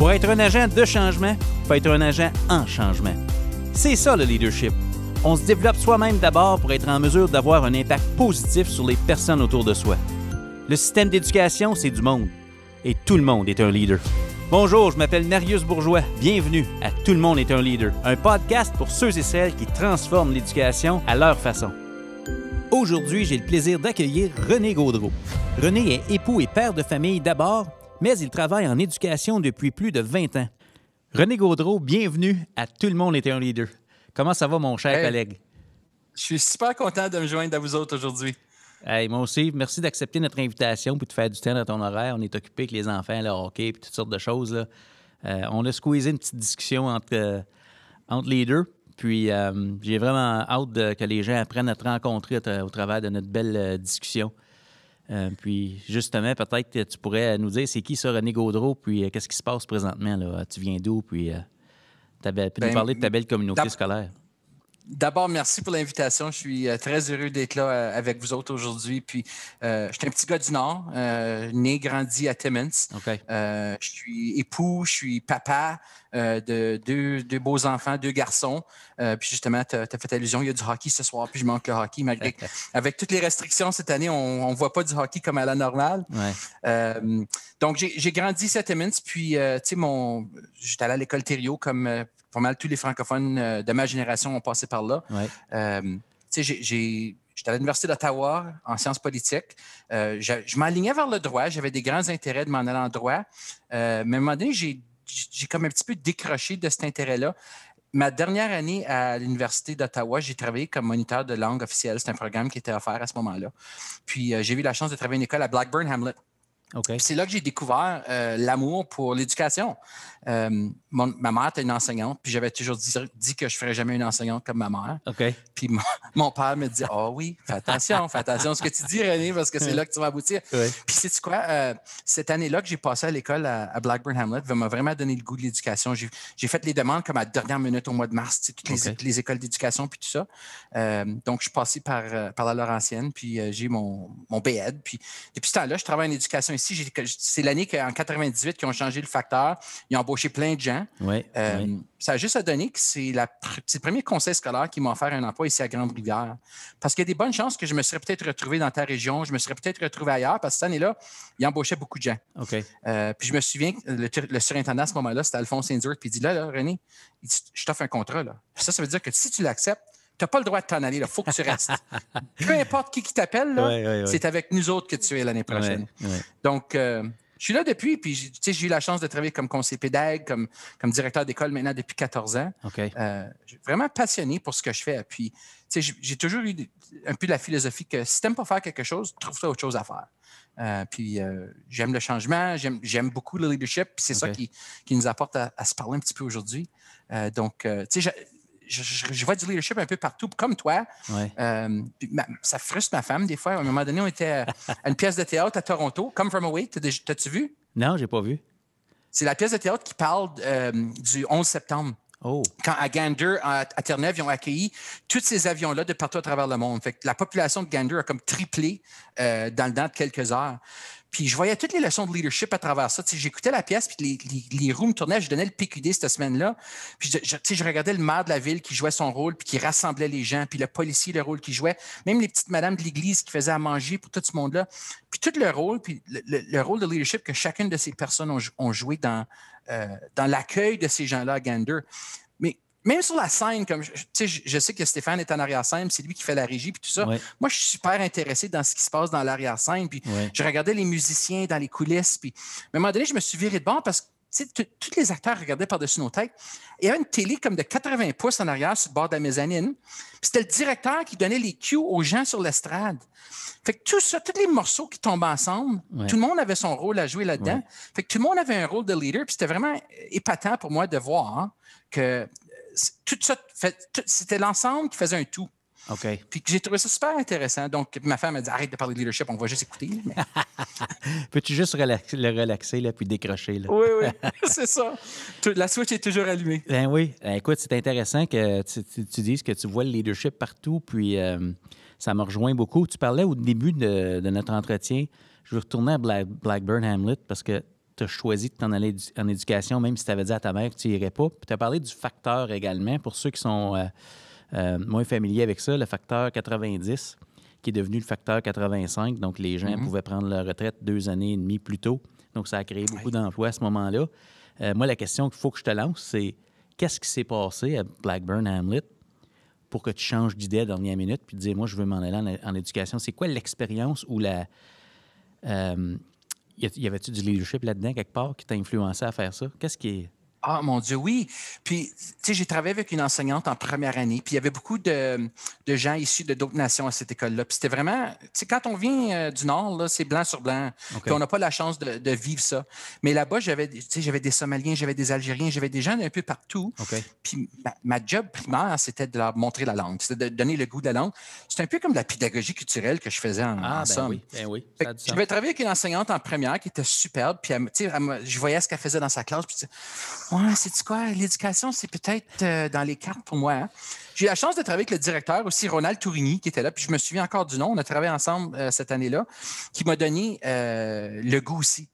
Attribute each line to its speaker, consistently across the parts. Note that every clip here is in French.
Speaker 1: Pour être un agent de changement, il faut être un agent en changement. C'est ça le leadership. On se développe soi-même d'abord pour être en mesure d'avoir un impact positif sur les personnes autour de soi. Le système d'éducation, c'est du monde. Et tout le monde est un leader. Bonjour, je m'appelle Marius Bourgeois. Bienvenue à Tout le monde est un leader, un podcast pour ceux et celles qui transforment l'éducation à leur façon. Aujourd'hui, j'ai le plaisir d'accueillir René Gaudreau. René est époux et père de famille d'abord, mais il travaille en éducation depuis plus de 20 ans. René Gaudreau, bienvenue à Tout le monde était un leader. Comment ça va, mon cher collègue? Je suis super content de me joindre à vous autres aujourd'hui. Hey, moi aussi, merci d'accepter notre invitation pour de faire du temps dans ton horaire. On est occupé avec les enfants, le hockey et toutes sortes de choses. Euh, on a squeezé une petite discussion entre, euh, entre les Puis euh, j'ai vraiment hâte que les gens apprennent à te rencontrer au travers de notre belle discussion. Euh, puis justement, peut-être que tu pourrais nous dire c'est qui ça, René Gaudreau, puis euh, qu'est-ce qui se passe présentement? Là? Tu viens d'où? Puis euh, tu nous ben, parler de ta belle communauté scolaire.
Speaker 2: D'abord, merci pour l'invitation. Je suis euh, très heureux d'être là euh, avec vous autres aujourd'hui. Puis, euh, je suis un petit gars du Nord, euh, né, grandi à Timmins. Euh, je suis époux, je suis papa de deux, beaux enfants, deux garçons. puis, justement, tu as, fait allusion, il y a du hockey ce soir, puis je manque le hockey malgré. avec toutes les restrictions cette année, on ne voit pas du hockey comme à la normale. donc, j'ai grandi à Timmins. Puis, tu sais, mon... j'étais allé à l'école Thériault comme pas mal tous les francophones euh, de ma génération ont passé par là. Euh, tu sais, j'étais à l'Université d'Ottawa en sciences politiques. Euh, je, m'alignais vers le droit. J'avais des grands intérêts de m'en aller en droit. mais à un moment donné, j'ai, comme un petit peu décroché de cet intérêt-là. Ma dernière année à l'Université d'Ottawa, j'ai travaillé comme moniteur de langue officielle. C'est un programme qui était offert à ce moment-là. Puis j'ai eu la chance de travailler à une école à Blackburn Hamlet. C'est là que j'ai découvert euh, l'amour pour l'éducation. Euh, ma mère était une enseignante, puis j'avais toujours dit, que je ne ferais jamais une enseignante comme ma mère. Puis mon, père me dit Ah oh oui, fais attention, fais attention à ce que tu dis, René, parce que c'est là que tu vas aboutir. Puis sais-tu quoi euh, Cette année-là que j'ai passé à l'école à, Blackburn Hamlet m'a vraiment donné le goût de l'éducation. J'ai fait les demandes comme à la dernière minute au mois de mars, toutes les, écoles d'éducation, puis tout ça. donc, je suis passé par, la Laurentienne, puis j'ai mon, mon BED. Puis depuis ce temps-là, je travaille en éducation c'est l'année qu'en 98 qu'ils ont changé le facteur. Ils ont embauché plein de gens. Euh, ça a juste à donner que c'est, le premier conseil scolaire qui m'a offert un emploi ici à Grande-Rivière. Parce qu'il y a des bonnes chances que je me serais peut-être retrouvé dans ta région, je me serais peut-être retrouvé ailleurs, parce que cette année-là, ils embauchaient beaucoup de gens. Euh, puis je me souviens que le, surintendant à ce moment-là, c'était Alphonse Indur, puis il dit là, René, je t'offre un contrat. Ça, ça veut dire que si tu l'acceptes, « Tu n'as pas le droit de t'en aller. Il faut que tu restes. Peu importe qui, qui t'appelle, c'est avec nous autres que tu es l'année prochaine. Donc, euh, je suis là depuis, puis j'ai eu la chance de travailler comme conseiller pédagogue, comme, directeur d'école maintenant depuis 14 ans. Euh, je suis vraiment passionné pour ce que je fais. Puis, j'ai toujours eu un peu de la philosophie que si tu n'aimes pas faire quelque chose, trouve-toi autre chose à faire. Euh, puis j'aime le changement, j'aime beaucoup le leadership, puis c'est ça qui, nous apporte à, se parler un petit peu aujourd'hui. donc, tu sais, je, vois du leadership un peu partout, comme toi. Euh, ça frustre ma femme des fois. À un moment donné, on était à une pièce de théâtre à Toronto, Come From Away. T'as-tu vu? Non, j'ai pas vu. C'est la pièce de théâtre qui parle euh, du 11 septembre. Oh. Quand à Gander, à, Terre-Neuve, ils ont accueilli tous ces avions-là de partout à travers le monde. Fait la population de Gander a comme triplé euh, dans le temps de quelques heures. Puis je voyais toutes les leçons de leadership à travers ça. J'écoutais la pièce, puis les, les, les roues tournaient. Je donnais le PQD cette semaine-là. Puis je, regardais le maire de la ville qui jouait son rôle, puis qui rassemblait les gens, puis le policier, le rôle qu'il jouait. Même les petites madames de l'église qui faisaient à manger pour tout ce monde-là. Puis tout le rôle, puis le, rôle de leadership que chacune de ces personnes ont, joué dans, euh, dans l'accueil de ces gens-là à Gander même sur la scène, comme je, je, sais que Stéphane est en arrière-scène, c'est lui qui fait la régie puis tout ça. Moi, je suis super intéressé dans ce qui se passe dans l'arrière-scène. Puis je regardais les musiciens dans les coulisses. Puis à un moment donné, je me suis viré de bord parce que tous les acteurs regardaient par-dessus nos têtes. Il y avait une télé comme de 80 pouces en arrière sur le bord de la mezzanine. C'était le directeur qui donnait les cues aux gens sur l'estrade. Fait que tout ça, tous les morceaux qui tombent ensemble, tout le monde avait son rôle à jouer là-dedans. Fait que tout le monde avait un rôle de leader. c'était vraiment épatant pour moi de voir que tout ça, c'était l'ensemble qui faisait un tout. OK. Puis j'ai trouvé ça super intéressant. Donc, ma femme m'a dit arrête de parler de leadership, on va juste écouter.
Speaker 1: Peux-tu juste le relaxer là, puis décrocher? Là? Oui, oui, c'est ça. La switch est toujours allumée. Ben oui. Ben, écoute, c'est intéressant que tu, dises que tu vois le leadership partout, puis euh, ça me rejoint beaucoup. Tu parlais au début de, notre entretien. Je veux retourner à Blackburn Hamlet parce que tu as choisi de t'en aller en éducation, même si tu avais dit à ta mère que tu n'irais pas. Puis tu as parlé du facteur également, pour ceux qui sont euh, euh, moins familiers avec ça, le facteur 90, qui est devenu le facteur 85. Donc, les gens mm-hmm. pouvaient prendre leur retraite deux années et demie plus tôt. Donc, ça a créé beaucoup d'emplois à ce moment-là. Euh, moi, la question qu'il faut que je te lance, c'est qu'est-ce qui s'est passé à Blackburn, Hamlet, pour que tu changes d'idée à la dernière minute, puis te dire, moi, je veux m'en aller en, éducation? C'est quoi l'expérience ou la... Y avait-tu du leadership là-dedans, quelque part, qui t'a influencé à faire ça? Qu'est-ce qui est. Ah, mon Dieu, oui. Puis, tu sais, j'ai travaillé avec une enseignante
Speaker 2: en première année, puis il y avait beaucoup de, gens issus de d'autres nations à cette école-là. Puis c'était vraiment, tu sais, quand on vient euh, du Nord, là, c'est blanc sur blanc. Puis on n'a pas la chance de, vivre ça. Mais là-bas, j'avais, tu sais, j'avais des Somaliens, j'avais des Algériens, j'avais des gens d'un peu partout. Puis ma, job primaire, c'était de leur montrer la langue, c'était de donner le goût de la langue. C'était un peu comme la pédagogie culturelle que je faisais
Speaker 1: en, ah, en ben somme. Oui, ben oui.
Speaker 2: avec une enseignante en première qui était superbe, puis tu sais je voyais ce qu'elle faisait dans sa classe, puis Ouais, c'est quoi? L'éducation, c'est peut-être euh, dans les cartes pour moi. Hein. J'ai eu la chance de travailler avec le directeur aussi, Ronald Tourigny, qui était là, puis je me souviens encore du nom. On a travaillé ensemble euh, cette année-là, qui m'a donné euh, le goût aussi.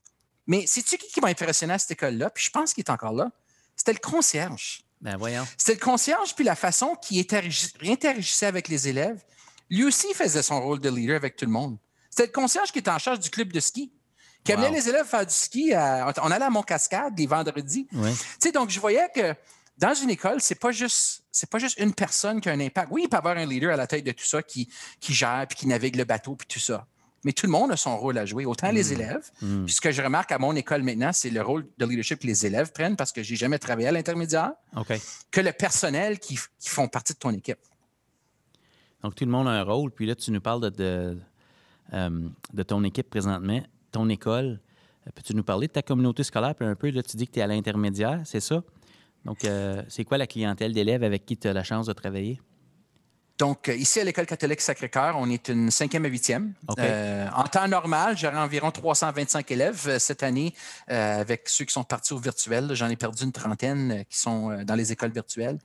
Speaker 2: Mais c'est-tu qui, m'a impressionné à cette école-là? Puis je pense qu'il est encore là. C'était le concierge. Ben voyons. C'était le concierge, puis la façon qu'il interagissait avec les élèves. Lui aussi, il faisait son rôle de leader avec tout le monde. C'était le concierge qui était en charge du club de ski qui les élèves faire du ski. on allait à Montcascade les vendredis. donc, je voyais que dans une école, c'est pas juste c'est pas juste une personne qui a un impact. Oui, il peut y avoir un leader à la tête de tout ça qui, qui gère, puis qui navigue le bateau, puis tout ça. Mais tout le monde a son rôle à jouer, autant les mm. élèves. Mm. ce que je remarque à mon école maintenant, c'est le rôle de leadership que les élèves prennent parce que j'ai jamais travaillé à l'intermédiaire, que le personnel qui, font partie de ton équipe.
Speaker 1: Donc tout le monde a un rôle. Puis là, tu nous parles de, de, euh, de ton équipe présentement ton école. Euh, peux-tu nous parler de ta communauté scolaire? un peu, là, tu dis que tu es à l'intermédiaire, c'est ça? Donc, euh, c'est quoi la clientèle d'élèves avec qui tu as la chance de travailler? Donc, euh, ici, à l'École catholique Sacré-Cœur, on est une cinquième à huitième.
Speaker 2: Euh, en temps normal, j'aurais environ 325 élèves. Euh, cette année, avec ceux qui sont partis au virtuel, j'en ai perdu une trentaine qui sont dans les écoles virtuelles.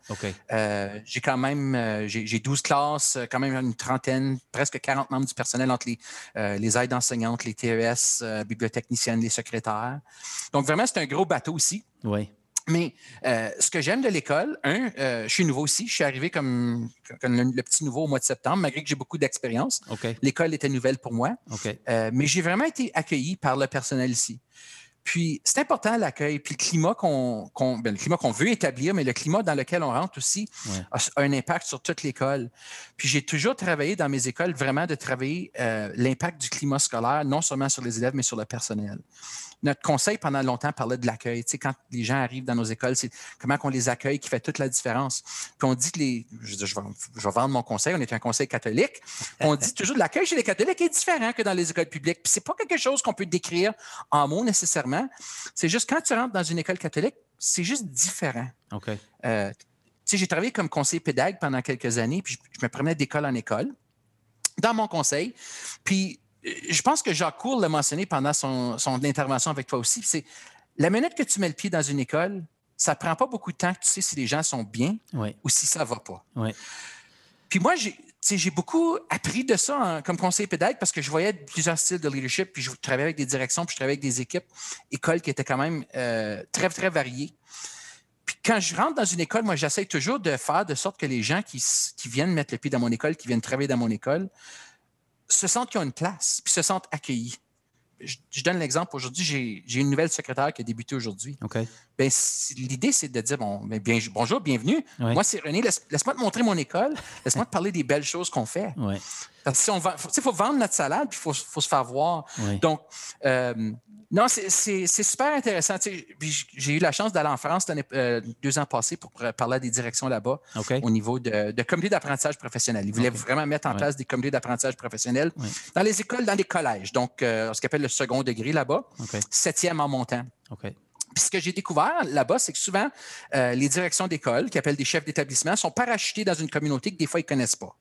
Speaker 2: j'ai quand même, j'ai 12 classes, quand même une trentaine, presque 40 membres du personnel entre les, les aides enseignantes, les TES, bibliotechniciennes, les secrétaires. Donc, vraiment, c'est un gros bateau aussi. Oui. Mais euh, ce que j'aime de l'école, un, euh, je suis nouveau ici, je suis arrivé comme, le, petit nouveau au mois de septembre, malgré que j'ai beaucoup d'expérience. L'école était nouvelle pour moi, euh, mais j'ai vraiment été accueilli par le personnel ici. Puis c'est important l'accueil, puis le climat qu'on ben, veut établir, mais le climat dans lequel on rentre aussi a un impact sur toute l'école. Puis j'ai toujours travaillé dans mes écoles vraiment de travailler l'impact du climat scolaire, non seulement sur les élèves, mais sur le personnel notre conseil pendant longtemps parlait de l'accueil. Tu sais, quand les gens arrivent dans nos écoles, c'est comment qu'on les accueille qui fait toute la différence. Puis on dit que les. Je, vais, je, vais, vendre mon conseil, on est un conseil catholique. On dit toujours que l'accueil chez les catholiques est différent que dans les écoles publiques. Puis c'est pas quelque chose qu'on peut décrire en mots nécessairement. C'est juste quand tu rentres dans une école catholique, c'est juste différent. OK. Euh, tu sais, j'ai travaillé comme conseiller pédagogue pendant quelques années, puis je, me promenais d'école en école dans mon conseil. Puis je pense que Jacques Cour l'a mentionné pendant son, intervention avec toi aussi. C'est la minute que tu mets le pied dans une école, ça prend pas beaucoup de temps que tu sais si les gens sont bien ou si ça va pas. Puis moi, j'ai, beaucoup appris de ça hein, comme conseiller pédagogique parce que je voyais plusieurs styles de leadership, puis je travaillais avec des directions, puis je travaillais avec des équipes, écoles qui étaient quand même euh, très, très variées. Puis quand je rentre dans une école, moi, j'essaie toujours de faire de sorte que les gens qui, qui viennent mettre le pied dans mon école, qui viennent travailler dans mon école, se sentent qu'ils ont une place, puis se sentent accueillis. Je, donne l'exemple aujourd'hui, j'ai une nouvelle secrétaire qui a débuté aujourd'hui. ok ben, l'idée, c'est de dire bon, bien, bonjour, bienvenue. Moi, c'est René. Laisse, moi te montrer mon école. Laisse-moi te parler des belles choses qu'on fait. Parce que si on faut, vendre notre salade, puis il faut, se faire voir. Donc, euh, non, c'est super intéressant. J'ai eu la chance d'aller en France euh, deux ans passés pour parler des directions là-bas au niveau de, de comités d'apprentissage professionnel. Ils voulaient vraiment mettre en place des comités d'apprentissage professionnel dans les écoles, dans les collèges. Donc, euh, ce qu'on appelle le second degré là-bas, septième en montant. Puis ce que j'ai découvert là-bas, c'est que souvent, euh, les directions d'école, qui appellent des chefs d'établissement, sont parachutés dans une communauté que des fois, ils ne connaissent pas.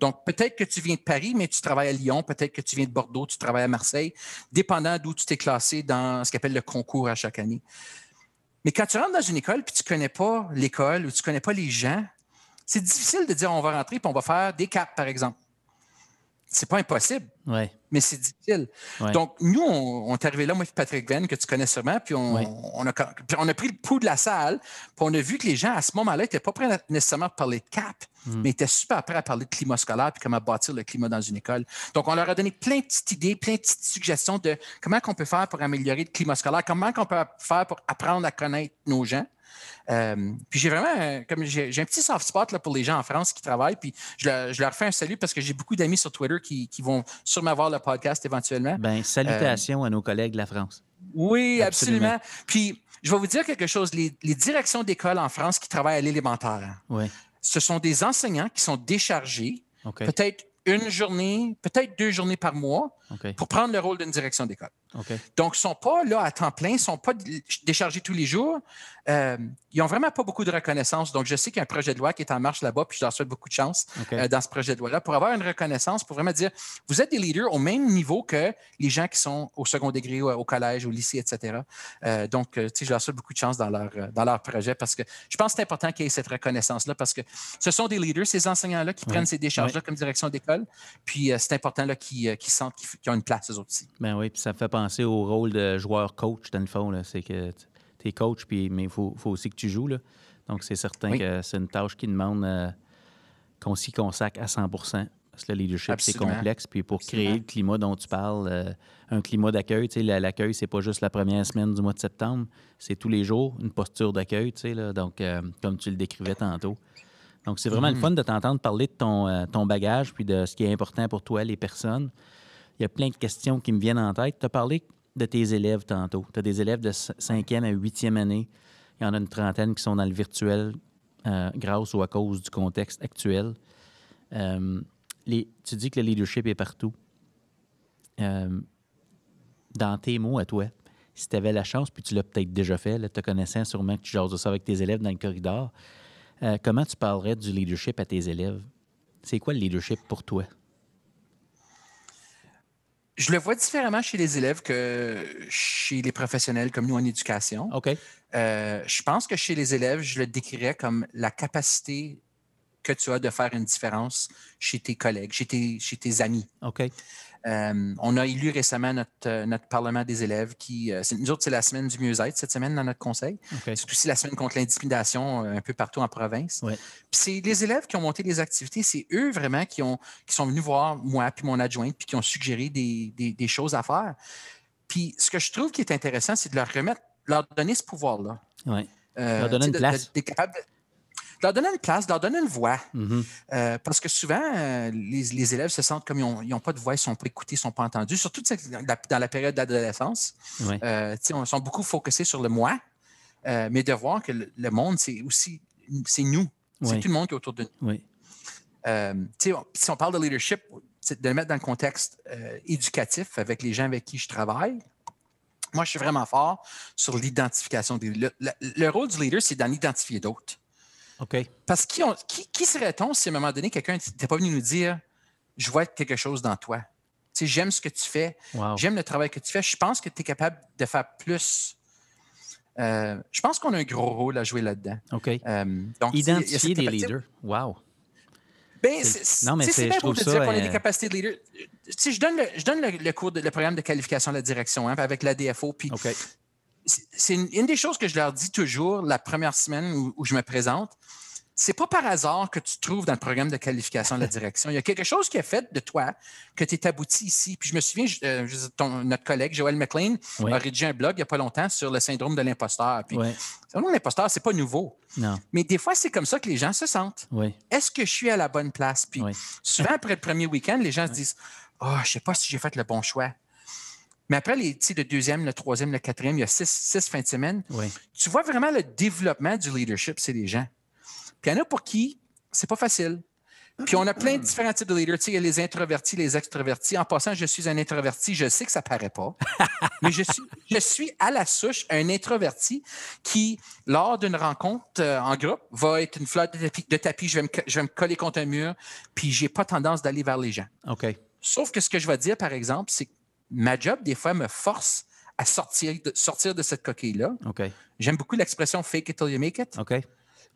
Speaker 2: Donc, peut-être que tu viens de Paris, mais tu travailles à Lyon, peut-être que tu viens de Bordeaux, tu travailles à Marseille, dépendant d'où tu t'es classé dans ce qu'appelle le concours à chaque année. Mais quand tu rentres dans une école, puis tu ne connais pas l'école ou tu ne connais pas les gens, c'est difficile de dire on va rentrer, puis on va faire des cartes, par exemple c'est pas impossible, mais c'est difficile. Donc, nous, on, est arrivé là, moi Patrick Venn, que tu connais sûrement, puis on, a, pris le pouls de la salle, puis on a vu que les gens, à ce moment-là, n'étaient pas prêts nécessairement à parler de cap, hmm. mais étaient super prêts à parler de climat scolaire, puis comment bâtir le climat dans une école. Donc, on leur a donné plein de petites idées, plein de petites suggestions de comment on peut faire pour améliorer le climat scolaire, comment on peut faire pour apprendre à connaître nos gens. Euh, puis j'ai vraiment, euh, comme j'ai un petit soft spot là, pour les gens en France qui travaillent, puis je, leur fais un salut parce que j'ai beaucoup d'amis sur Twitter qui, vont sûrement
Speaker 1: voir le podcast éventuellement. Ben, salutations euh, à nos collègues de la France.
Speaker 2: Oui, absolument. Puis je vais vous dire quelque chose. Les, directions d'école en France qui travaillent à l'élémentaire, ce sont des enseignants qui sont déchargés, peut-être une journée, peut-être deux journées par mois, pour prendre le rôle d'une direction d'école. Donc, ils ne sont pas là à temps plein, ils ne sont pas déchargés tous les jours. Euh, ils n'ont vraiment pas beaucoup de reconnaissance. Donc, je sais qu'il y a un projet de loi qui est en marche là-bas, puis je leur souhaite beaucoup de chance euh, dans ce projet de loi-là pour avoir une reconnaissance, pour vraiment dire vous êtes des leaders au même niveau que les gens qui sont au second degré, au, collège, au lycée, etc. Euh, donc, je leur souhaite beaucoup de chance dans leur, dans leur projet parce que je pense que c'est important qu'il y ait cette reconnaissance-là parce que ce sont des leaders, ces enseignants-là, qui prennent ces décharges-là comme direction d'école. Puis, c'est important qu'ils sentent qu'ils ont une place, eux aussi.
Speaker 1: Ben oui, puis ça fait penser au rôle de joueur-coach, dans le fond. C'est que tu es coach, puis, mais il faut, aussi que tu joues. Là. Donc, c'est certain que c'est une tâche qui demande euh, qu'on s'y consacre à 100 parce que le leadership, c'est complexe. Puis pour créer le climat dont tu parles, euh, un climat d'accueil, tu sais, l'accueil, c'est pas juste la première semaine du mois de septembre, c'est tous les jours, une posture d'accueil, tu sais, donc, euh, comme tu le décrivais tantôt. Donc, c'est vraiment le mm-hmm. fun de t'entendre parler de ton, ton, bagage puis de ce qui est important pour toi, les personnes. Il y a plein de questions qui me viennent en tête. Tu as parlé de tes élèves tantôt. Tu as des élèves de 5e à 8e année. Il y en a une trentaine qui sont dans le virtuel euh, grâce ou à cause du contexte actuel. Euh, tu dis que le leadership est partout. Euh, dans tes mots à toi, si tu avais la chance, puis tu l'as peut-être déjà fait, tu te connaissant sûrement que tu jases ça avec tes élèves dans le corridor, comment tu parlerais du leadership à tes élèves? C'est quoi le leadership pour toi?
Speaker 2: je le vois différemment chez les élèves que chez les professionnels comme nous en éducation. OK. Euh, je pense que chez les élèves, je le décrirais comme la capacité que tu as de faire une différence chez tes collègues, chez tes, chez tes amis. OK. Euh, on a élu récemment notre, euh, Parlement des élèves qui, euh, nous autres, c'est la semaine du mieux-être cette semaine dans notre conseil. C'est aussi la semaine contre l'intimidation un peu partout en province. c'est les élèves qui ont monté les activités, c'est eux vraiment qui, sont venus voir moi puis mon adjointe puis qui ont suggéré des, choses à faire. Puis ce que je trouve qui est intéressant, c'est de leur remettre, leur donner ce pouvoir-là.
Speaker 1: leur donner une place
Speaker 2: de leur donner une place, de leur donner une voix. Mhm. Euh, parce que souvent, euh, les, élèves se sentent comme ils n'ont pas de voix, ils ne sont pas écoutés, ils ne sont pas entendus, surtout dans la période d'adolescence. Euh, ils sont beaucoup focusés sur le moi, mais de voir que le, monde, c'est aussi, c'est nous, c'est tout le monde qui est autour de nous. Oui. si on parle de leadership, c'est de le mettre dans le contexte éducatif avec les gens avec qui je travaille. Moi, je suis vraiment fort sur l'identification Le, le rôle du leader, c'est d'en identifier d'autres. Parce que qui, serait-on si à un moment donné, quelqu'un n'était pas venu nous dire Je vois quelque chose dans toi. Tu sais, j'aime ce que tu fais, j'aime le travail que tu fais, je pense que tu es capable de faire plus. Euh, je pense qu'on a un gros rôle à jouer là-dedans. OK. Euh, Identifier des leaders. Wow. Ben, c'est bien dire qu'on a des euh, capacités de leader. je donne, le, je donne le, cours, le programme de qualification à la direction hein, avec la DFO. Puis c'est une, des choses que je leur dis toujours la première semaine où, je me présente. C'est pas par hasard que tu te trouves dans le programme de qualification de la direction. Il y a quelque chose qui est fait de toi, que tu es abouti ici. Puis je me souviens, euh, notre collègue Joël McLean a rédigé un blog il n'y a pas longtemps sur le syndrome de l'imposteur. Puis ce le l'imposteur, c'est pas nouveau. Mais des fois, c'est comme ça que les gens se sentent. Est-ce que je suis à la bonne place? Puis souvent, après le premier week-end, les gens se disent oh, je sais pas si j'ai fait le bon choix. Mais après les le deuxième, le troisième, le quatrième, il y a six, six fins de semaine. Oui. Tu vois vraiment le développement du leadership, c'est les gens. Puis il y en a pour qui c'est pas facile. Puis on a plein de différents types de leaders. Tu sais, il y a les introvertis, les extrovertis. En passant, je suis un introverti. Je sais que ça paraît pas, mais je suis, je suis à la souche un introverti qui, lors d'une rencontre euh, en groupe, va être une flotte de tapis. Je, vais me, je vais me coller contre un mur, puis j'ai pas tendance d'aller vers les gens. OK. Sauf que ce que je vais dire, par exemple, c'est que ma job, des fois, me force à sortir de, sortir de cette coquille-là. J'aime beaucoup l'expression fake it till you make it.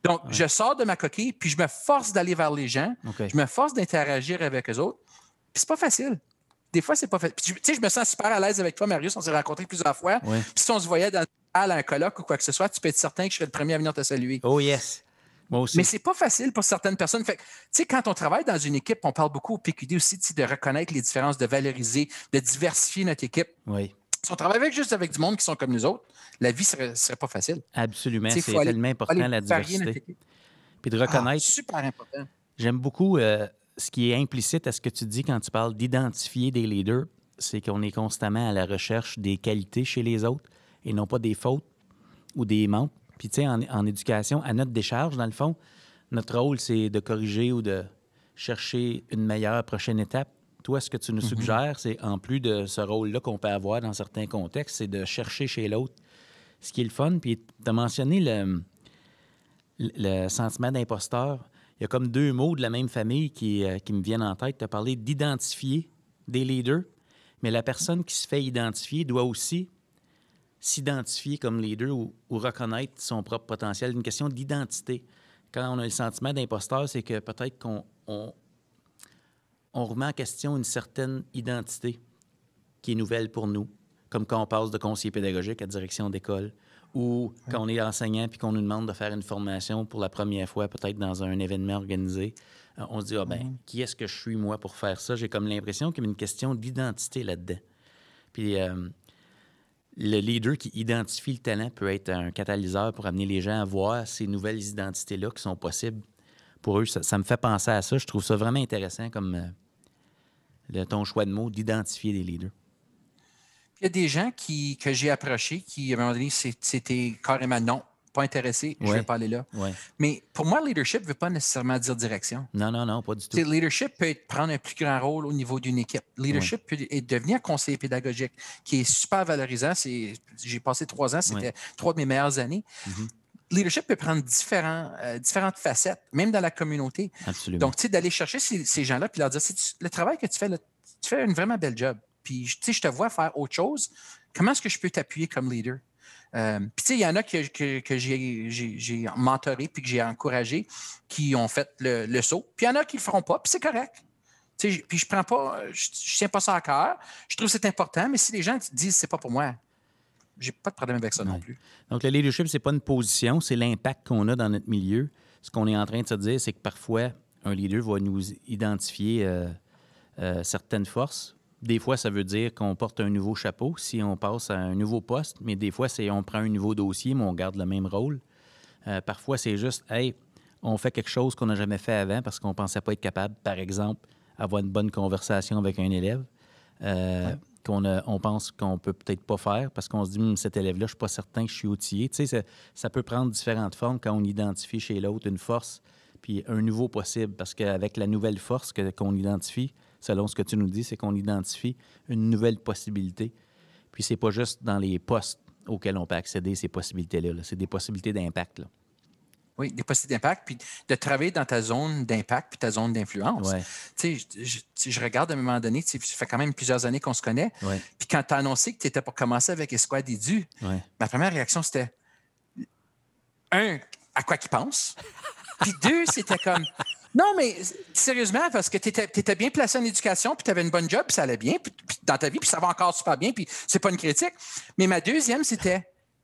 Speaker 2: Donc, je sors de ma coquille, puis je me force d'aller vers les gens. Je me force d'interagir avec eux autres. Puis c'est pas facile. Des fois, c'est pas facile. tu sais, je me sens super à l'aise avec toi, Marius. On s'est rencontrés plusieurs fois. Puis si on se voyait dans à un colloque ou quoi que ce soit, tu peux être certain que je serais le premier à venir te saluer. Oh yes. Mais c'est pas facile pour certaines personnes. Fait quand on travaille dans une équipe, on parle beaucoup au PQD aussi de reconnaître les différences, de valoriser, de diversifier notre équipe. Si on travaille juste avec du monde qui sont comme nous autres, la vie serait,
Speaker 1: serait pas facile. Absolument. C'est tellement important la diversité. Puis de reconnaître. Ah, super important. J'aime beaucoup euh, ce qui est implicite à ce que tu dis quand tu parles d'identifier des leaders. C'est qu'on est constamment à la recherche des qualités chez les autres et non pas des fautes ou des manques. Puis, tu sais, en, éducation, à notre décharge, dans le fond, notre rôle, c'est de corriger ou de chercher une meilleure prochaine étape. Toi, ce que tu nous mhm. suggères, c'est en plus de ce rôle-là qu'on peut avoir dans certains contextes, c'est de chercher chez l'autre ce qui est le fun. Puis, tu as mentionné le, sentiment d'imposteur. Il y a comme deux mots de la même famille qui, euh, qui me viennent en tête. Tu as parlé d'identifier des leaders, mais la personne qui se fait identifier doit aussi s'identifier comme leader ou, ou, reconnaître son propre potentiel, une question d'identité. Quand on a le sentiment d'imposteur, c'est que peut-être qu'on on, remet en question une certaine identité qui est nouvelle pour nous, comme quand on passe de conseiller pédagogique à direction d'école, ou quand on est enseignant puis qu'on nous demande de faire une formation pour la première fois, peut-être dans un événement organisé, euh, on se dit, ah ben, qui est-ce que je suis moi pour faire ça? J'ai comme l'impression qu'il y a une question d'identité là-dedans. Puis euh, le leader qui identifie le talent peut être un catalyseur pour amener les gens à voir ces nouvelles identités-là qui sont possibles pour eux. Ça, me fait penser à ça. Je trouve ça vraiment intéressant comme euh, ton choix de mots d'identifier des leaders. Il y a des gens qui, que j'ai approchés qui, à un moment donné, c'était
Speaker 2: carrément non pas intéressé, je ne vais pas aller là. Mais pour moi, leadership ne veut pas nécessairement dire
Speaker 1: direction. Non, non, non, pas du tout.
Speaker 2: leadership peut être, prendre un plus grand rôle au niveau d'une équipe. Leadership peut être, devenir conseiller pédagogique, qui est super valorisant. J'ai passé trois ans, c'était trois de mes meilleures années. Mm-hmm. leadership peut prendre euh, différentes facettes, même dans la communauté. Absolument. Donc, tu sais, d'aller chercher ces, gens-là puis leur dire, le travail que tu fais, tu fais une vraiment belle job. Puis, tu sais, je te vois faire autre chose. Comment est-ce que je peux t'appuyer comme leader? Euh, puis, tu sais, il y en a que, j'ai mentoré puis que j'ai encouragé qui ont fait le, saut. Puis, il y en a qui ne le feront pas, puis c'est correct. puis, je prends pas, je, ne tiens pas ça à cœur. Je trouve que c'est important, mais si les gens disent c'est pas pour moi, j'ai pas de problème avec ça non plus.
Speaker 1: Donc, le leadership, c'est pas une position, c'est l'impact qu'on a dans notre milieu. Ce qu'on est en train de se dire, c'est que parfois, un leader va nous identifier euh, euh, certaines forces des fois, ça veut dire qu'on porte un nouveau chapeau si on passe à un nouveau poste, mais des fois, c'est on prend un nouveau dossier, mais on garde le même rôle. Euh, parfois, c'est juste, hey, on fait quelque chose qu'on n'a jamais fait avant parce qu'on ne pensait pas être capable, par exemple, avoir une bonne conversation avec un élève euh, qu'on pense qu'on peut peut-être pas faire parce qu'on se dit, hum, cet élève-là, je ne suis pas certain que je suis outillé. Tu sais, ça, peut prendre différentes formes quand on identifie chez l'autre une force puis un nouveau possible parce qu'avec la nouvelle force qu'on identifie, selon ce que tu nous dis, c'est qu'on identifie une nouvelle possibilité. Puis c'est pas juste dans les postes auxquels on peut accéder ces possibilités-là. C'est des possibilités d'impact.
Speaker 2: Oui, des possibilités d'impact, puis de travailler dans ta zone d'impact puis ta zone d'influence. je, regarde à un moment donné, tu sais, ça fait quand même plusieurs années qu'on se connaît. Puis quand tu as annoncé que tu étais pour commencer avec Esquad Edu, ma première réaction, c'était un, à quoi qu'il pense Puis deux, c'était comme non, mais sérieusement, parce que tu étais, bien placé en éducation, puis tu avais une bonne job, puis ça allait bien puis, dans ta vie, puis ça va encore super bien, puis c'est pas une critique. Mais ma deuxième, c'était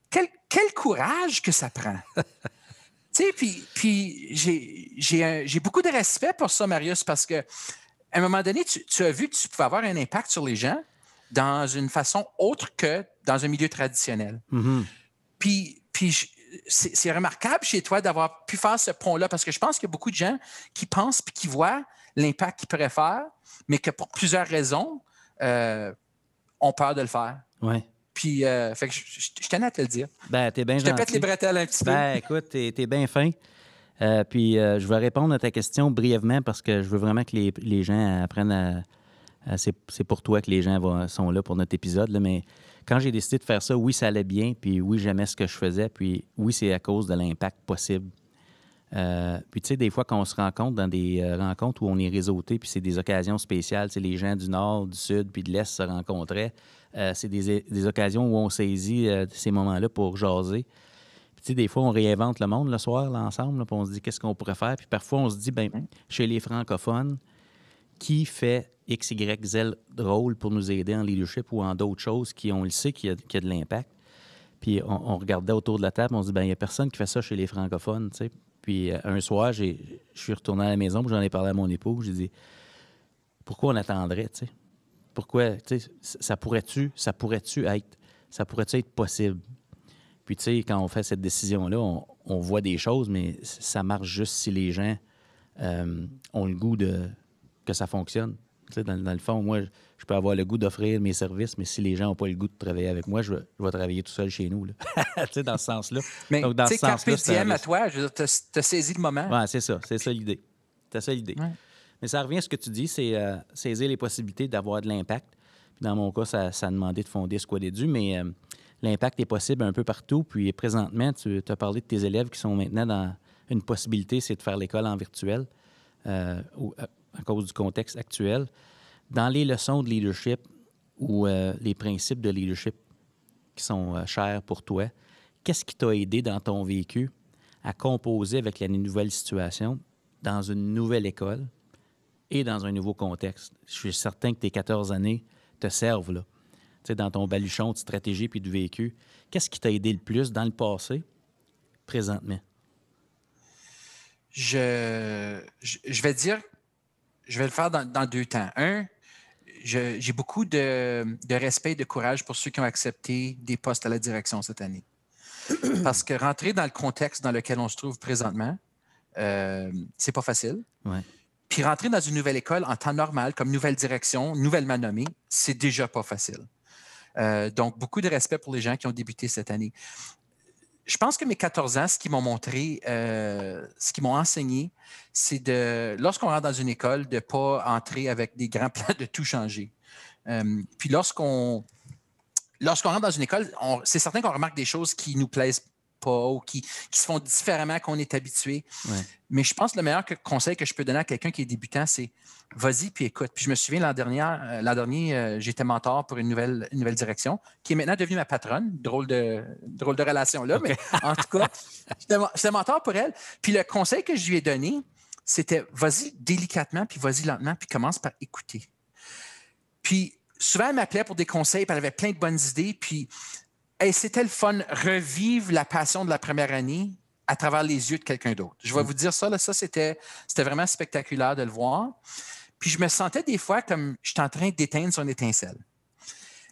Speaker 2: quel, courage que ça prend. tu sais, puis, puis j'ai beaucoup de respect pour ça, Marius, parce que à un moment donné, tu, as vu que tu pouvais avoir un impact sur les gens dans une façon autre que dans un milieu traditionnel. Mm-hmm. Puis, puis c'est remarquable chez toi d'avoir pu faire ce pont-là parce que je pense qu'il y a beaucoup de gens qui pensent et qui voient l'impact qu'ils pourraient faire, mais que pour plusieurs raisons, euh, ont peur de le faire. Ouais. Puis, euh, je, tenais à te le dire.
Speaker 1: Ben, t'es bien Je te pète les bretelles un petit peu. Ben, écoute, t'es es, bien fin. Euh, puis, euh, je vais répondre à ta question brièvement parce que je veux vraiment que les gens apprennent à, euh, c'est pour toi que les gens sont là pour notre épisode. mais quand j'ai décidé de faire ça, oui, ça allait bien, puis oui, j'aimais ce que je faisais, puis oui, c'est à cause de l'impact possible. Euh, puis tu sais, des fois, quand on se rencontre dans des euh, rencontres où on est réseauté, puis c'est des occasions spéciales, les gens du nord, du sud, puis de l'est se rencontraient, c'est des, occasions où on saisit ces moments-là pour jaser. Puis tu sais, des fois, on réinvente le monde le soir, l'ensemble, puis on se dit qu'est-ce qu'on pourrait faire. Puis parfois, on se dit, ben chez les francophones, qui fait X, Y, Z rôle pour nous aider en leadership ou en d'autres choses qui, on le sait, qui a, de l'impact. Puis on, regardait autour de la table, on se dit, bien, il n'y a personne qui fait ça chez les francophones, tu sais. Puis euh, un soir, je suis retourné à la maison, j'en ai parlé à mon époux, j'ai dit, pourquoi on attendrait, tu sais? Pourquoi, tu sais, ça pourrait-tu, ça pourrait-tu être, ça pourrait-tu être possible? Puis, tu sais, quand on fait cette décision-là, on, voit des choses, mais ça marche juste si les gens euh, ont le goût de, que ça fonctionne. Dans, dans, le fond, moi, je peux avoir le goût d'offrir mes services, mais si les gens n'ont pas le goût de travailler avec moi, je, vais, travailler tout seul chez nous. Là. dans ce sens-là. Donc, dans ce sens-là. à toi, je tu as, saisi le moment. Oui, c'est ça. C'est ça l'idée. C'est ça l'idée. Mais ça revient à ce que tu dis, c'est euh, saisir les possibilités d'avoir de l'impact. Dans mon cas, ça, a demandé de fonder ce Squad Edu, mais euh, l'impact est possible un peu partout. Puis présentement, tu as parlé de tes élèves qui sont maintenant dans une possibilité, c'est de faire l'école en virtuel. Euh, à cause du contexte actuel, dans les leçons de leadership ou euh, les principes de leadership qui sont euh, chers pour toi, qu'est-ce qui t'a aidé dans ton vécu à composer avec la nouvelle situation dans une nouvelle école et dans un nouveau contexte? Je suis certain que tes 14 années te servent là. dans ton baluchon de stratégie puis de vécu, qu'est-ce qui t'a aidé le plus dans le passé, présentement?
Speaker 2: je, je vais dire je vais le faire dans, deux temps. Un, j'ai beaucoup de, respect et de courage pour ceux qui ont accepté des postes à la direction cette année. Parce que rentrer dans le contexte dans lequel on se trouve présentement, euh, c'est pas facile. Puis rentrer dans une nouvelle école en temps normal, comme nouvelle direction, nouvellement nommée, c'est déjà pas facile. Euh, donc, beaucoup de respect pour les gens qui ont débuté cette année je pense que mes 14 ans, ce qu'ils m'ont montré, euh, ce qu'ils m'ont enseigné, c'est de, lorsqu'on rentre dans une école, de ne pas entrer avec des grands plans de tout changer. Euh, puis lorsqu'on lorsqu'on rentre dans une école, c'est certain qu'on remarque des choses qui nous plaisent pas ou qui, se font différemment qu'on est habitué. Mais je pense que le meilleur conseil que je peux donner à quelqu'un qui est débutant, c'est vas-y puis écoute. Puis je me souviens l'an dernier, euh, euh, j'étais mentor pour une nouvelle, une nouvelle direction qui est maintenant devenue ma patronne. Drôle de, drôle de relation là, mais en tout cas, j'étais mentor pour elle. Puis le conseil que je lui ai donné, c'était vas-y délicatement puis vas-y lentement puis commence par écouter. Puis souvent, elle m'appelait pour des conseils, puis elle avait plein de bonnes idées. Puis et c'était le fun, revivre la passion de la première année à travers les yeux de quelqu'un d'autre. Je vais mm. vous dire ça, là, ça c'était, c'était vraiment spectaculaire de le voir. Puis je me sentais des fois comme je suis en train d'éteindre son étincelle.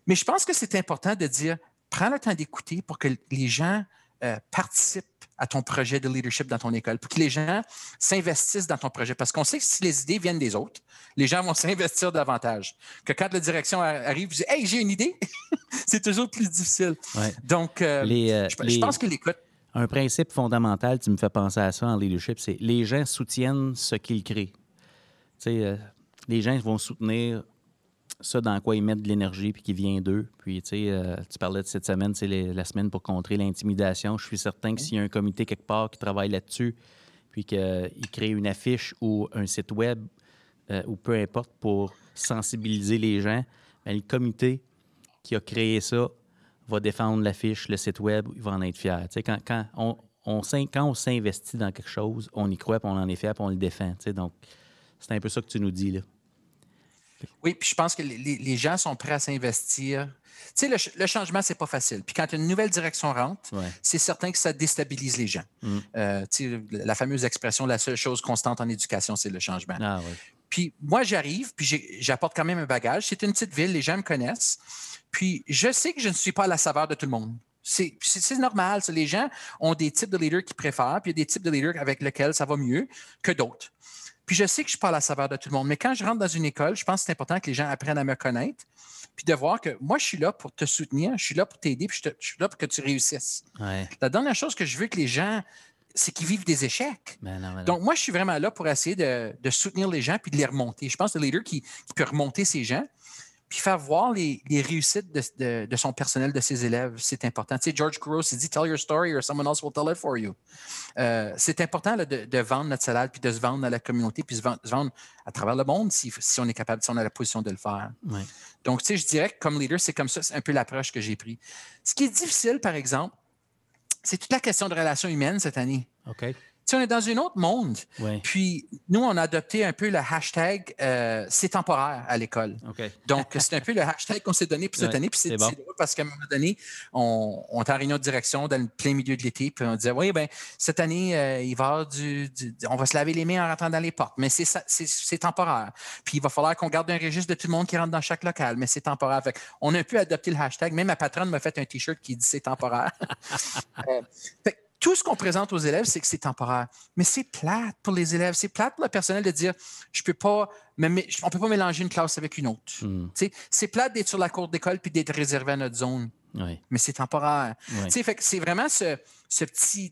Speaker 2: Mais je pense que c'est important de dire, prends le temps d'écouter pour que les gens euh, participent à ton projet de leadership dans ton école, pour que les gens s'investissent dans ton projet. Parce qu'on sait que si les idées viennent des autres, les gens vont s'investir davantage. Que quand la direction arrive, vous dites Hey, j'ai une idée, c'est toujours plus difficile.
Speaker 1: Donc, euh, euh, je, pense que l'écoute. Un principe fondamental, tu me fais penser à ça en leadership, c'est les gens soutiennent ce qu'ils créent. Tu sais, euh, les gens vont soutenir ça dans quoi ils mettent de l'énergie puis qui vient d'eux. Puis, tu sais, euh, tu parlais de cette semaine, c'est la semaine pour contrer l'intimidation. Je suis certain que s'il y a un comité quelque part qui travaille là-dessus, puis qu'il crée une affiche ou un site web euh, ou peu importe pour sensibiliser les gens, bien, le comité qui a créé ça va défendre l'affiche, le site web, il va en être fier. Tu sais, quand, on, quand s'investit dans quelque chose, on y croit, puis on en est fier, puis on le défend. Tu donc, c'est un peu ça que tu nous dis là. Oui, puis je pense que les, gens sont prêts
Speaker 2: à s'investir. Tu sais, le, changement, c'est pas facile. Puis quand une nouvelle direction rentre, c'est certain que ça déstabilise les gens. Mm. Euh, tu sais, la fameuse expression, la seule chose constante en éducation, c'est le changement. Ah, puis moi, j'arrive, puis j'apporte quand même un bagage. C'est une petite ville, les gens me connaissent. Puis je sais que je ne suis pas à la saveur de tout le monde. C'est normal. Les gens ont des types de leaders qu'ils préfèrent, puis il y a des types de leaders avec lesquels ça va mieux que d'autres. Puis je sais que je parle à la saveur de tout le monde, mais quand je rentre dans une école, je pense que c'est important que les gens apprennent à me connaître, puis de voir que moi, je suis là pour te soutenir, je suis là pour t'aider, puis je, suis là pour que tu réussisses. La dernière chose que je veux que les gens, c'est qu'ils vivent des échecs. Ben ben Donc, moi, je suis vraiment là pour essayer de, soutenir les gens puis de les remonter. Je pense que le leader qui, qui peut remonter ces gens, puis faire voir les, réussites de, son personnel, de ses élèves, c'est important. Tu sais, George Crow s'est dit Tell your story or someone else will tell it for you. Euh, c'est important de, vendre notre salade, puis de se vendre à la communauté, puis de se vendre à travers le monde si, on est capable, si on a la position de le faire. Donc, tu sais, je dirais que comme leader, c'est comme ça, c'est un peu l'approche que j'ai pris. Ce qui est difficile, par exemple, c'est toute la question de relations humaines cette année. OK on est dans un autre monde. Puis nous, on a adopté un peu le hashtag euh, c'est temporaire à l'école. Donc, c'est un peu le hashtag qu'on s'est donné pour cette année. Puis c'est drôle parce qu'à un moment donné, on, on était en réunion de direction dans le plein milieu de l'été. Puis on disait, oui, ben cette année, euh, il va du, On va se laver les mains en rentrant dans les portes. Mais c'est, c'est, temporaire. Puis il va falloir qu'on garde un registre de tout le monde qui rentre dans chaque local. Mais c'est temporaire. on a pu adopter le hashtag. Même ma patronne m'a fait un T-shirt qui dit c'est temporaire. Euh, tout ce qu'on présente aux élèves, c'est que c'est temporaire. Mais c'est plate pour les élèves, c'est plate pour le personnel de dire je peux pas, mais on peut pas mélanger une classe avec une autre. Hmm. C'est plate d'être sur la cour d'école puis d'être réservé à notre zone. Mais c'est temporaire. c'est vraiment ce, petit,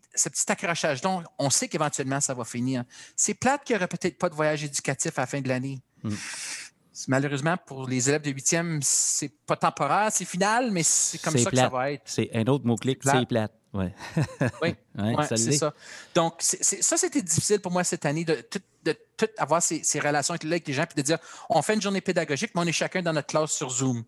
Speaker 2: accrochage. Donc, on sait qu'éventuellement, ça va finir. C'est plate qu'il n'y aurait peut-être pas de voyage éducatif à la fin de l'année. Hmm. Malheureusement, pour les élèves de 8e, 8e, c'est pas temporaire, c'est final, mais c'est comme ça que ça va être.
Speaker 1: C'est un autre mot-clic, c'est plate. Ouais. oui, c'est ça.
Speaker 2: Donc, ça, c'était difficile pour moi cette année de avoir ces, relations avec, les gens, puis de dire, on fait une journée pédagogique, mais on est chacun dans notre classe sur Zoom.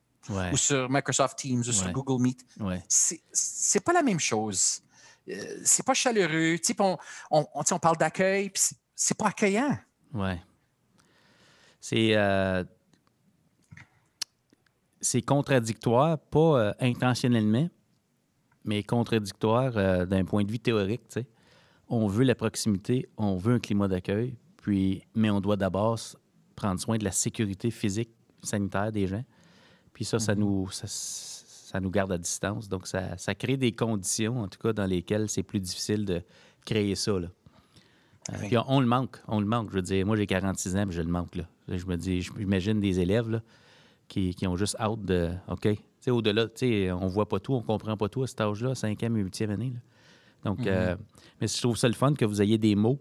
Speaker 2: ou sur Microsoft Teams ou sur Google Meet. Ouais. C'est pas la même chose. Euh, c'est pas chaleureux. Type on, on, parle d'accueil, puis c'est pas accueillant.
Speaker 1: Ouais. C'est. Euh, c'est contradictoire, pas euh, intentionnellement, mais contradictoire euh, d'un point de vue théorique. On veut la proximité, on veut un climat d'accueil, puis, mais on doit d'abord prendre soin de la sécurité physique, sanitaire des gens. Puis ça, ça, mhm. nous, ça, nous garde à distance. Donc, ça, crée des conditions, en tout cas, dans lesquelles c'est plus difficile de créer ça. Là. Euh, puis on, le manque, on le manque. Je veux dire, moi, j'ai 46 ans, mais je le manque. Là. Je me dis, j'imagine des élèves qui, qui, ont juste hâte de, OK, au-delà, on voit pas tout, on comprend pas tout à cet âge-là, cinquième et huitième année. Donc, mhm. euh, mais je trouve ça le fun que vous ayez des mots,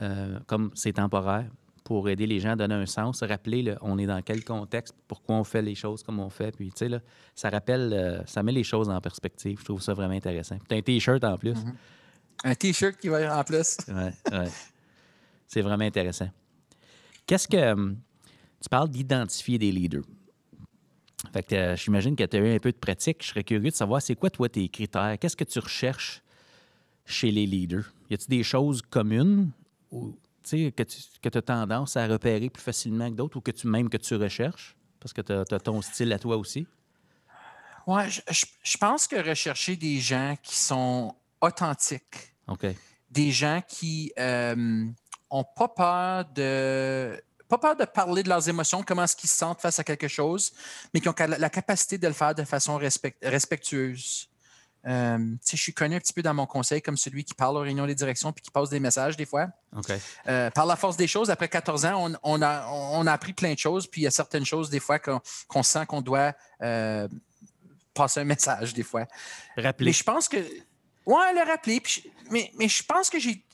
Speaker 1: euh, comme c'est temporaire, pour aider les gens à donner un sens, rappeler on est dans quel contexte, pourquoi on fait les choses comme on fait. Puis, ça rappelle, euh, ça met les choses en perspective. Je trouve ça vraiment intéressant. as un T-shirt en plus. Mhm. Un T-shirt qui va y en plus. C'est vraiment intéressant. Qu'est-ce que. Hum, tu parles d'identifier des leaders. Fait que euh, j'imagine que tu as eu un peu de pratique. Je serais curieux de savoir, c'est quoi, toi, tes critères? Qu'est-ce que tu recherches chez les leaders? Y a-t-il des choses communes ou, que tu que as tendance à repérer plus facilement que d'autres ou que tu même que tu recherches? Parce que tu as, ton style à toi aussi.
Speaker 2: Oui, je, pense que rechercher des gens qui sont authentiques. Des gens qui n'ont euh, pas peur de pas peur de parler de leurs émotions, comment est-ce qu'ils se sentent face à quelque chose, mais qui ont la capacité de le faire de façon respectueuse. Euh, je suis connu un petit peu dans mon conseil comme celui qui parle aux réunions des directions puis qui passe des messages des fois. Euh, par la force des choses, après 14 ans, on, a, on, a, appris plein de choses, puis il y a certaines choses des fois qu'on sent qu'on doit euh, passer un message des fois. Rappeler. Mais je pense que. Ouais, le rappeler. mais, mais je pense que j'ai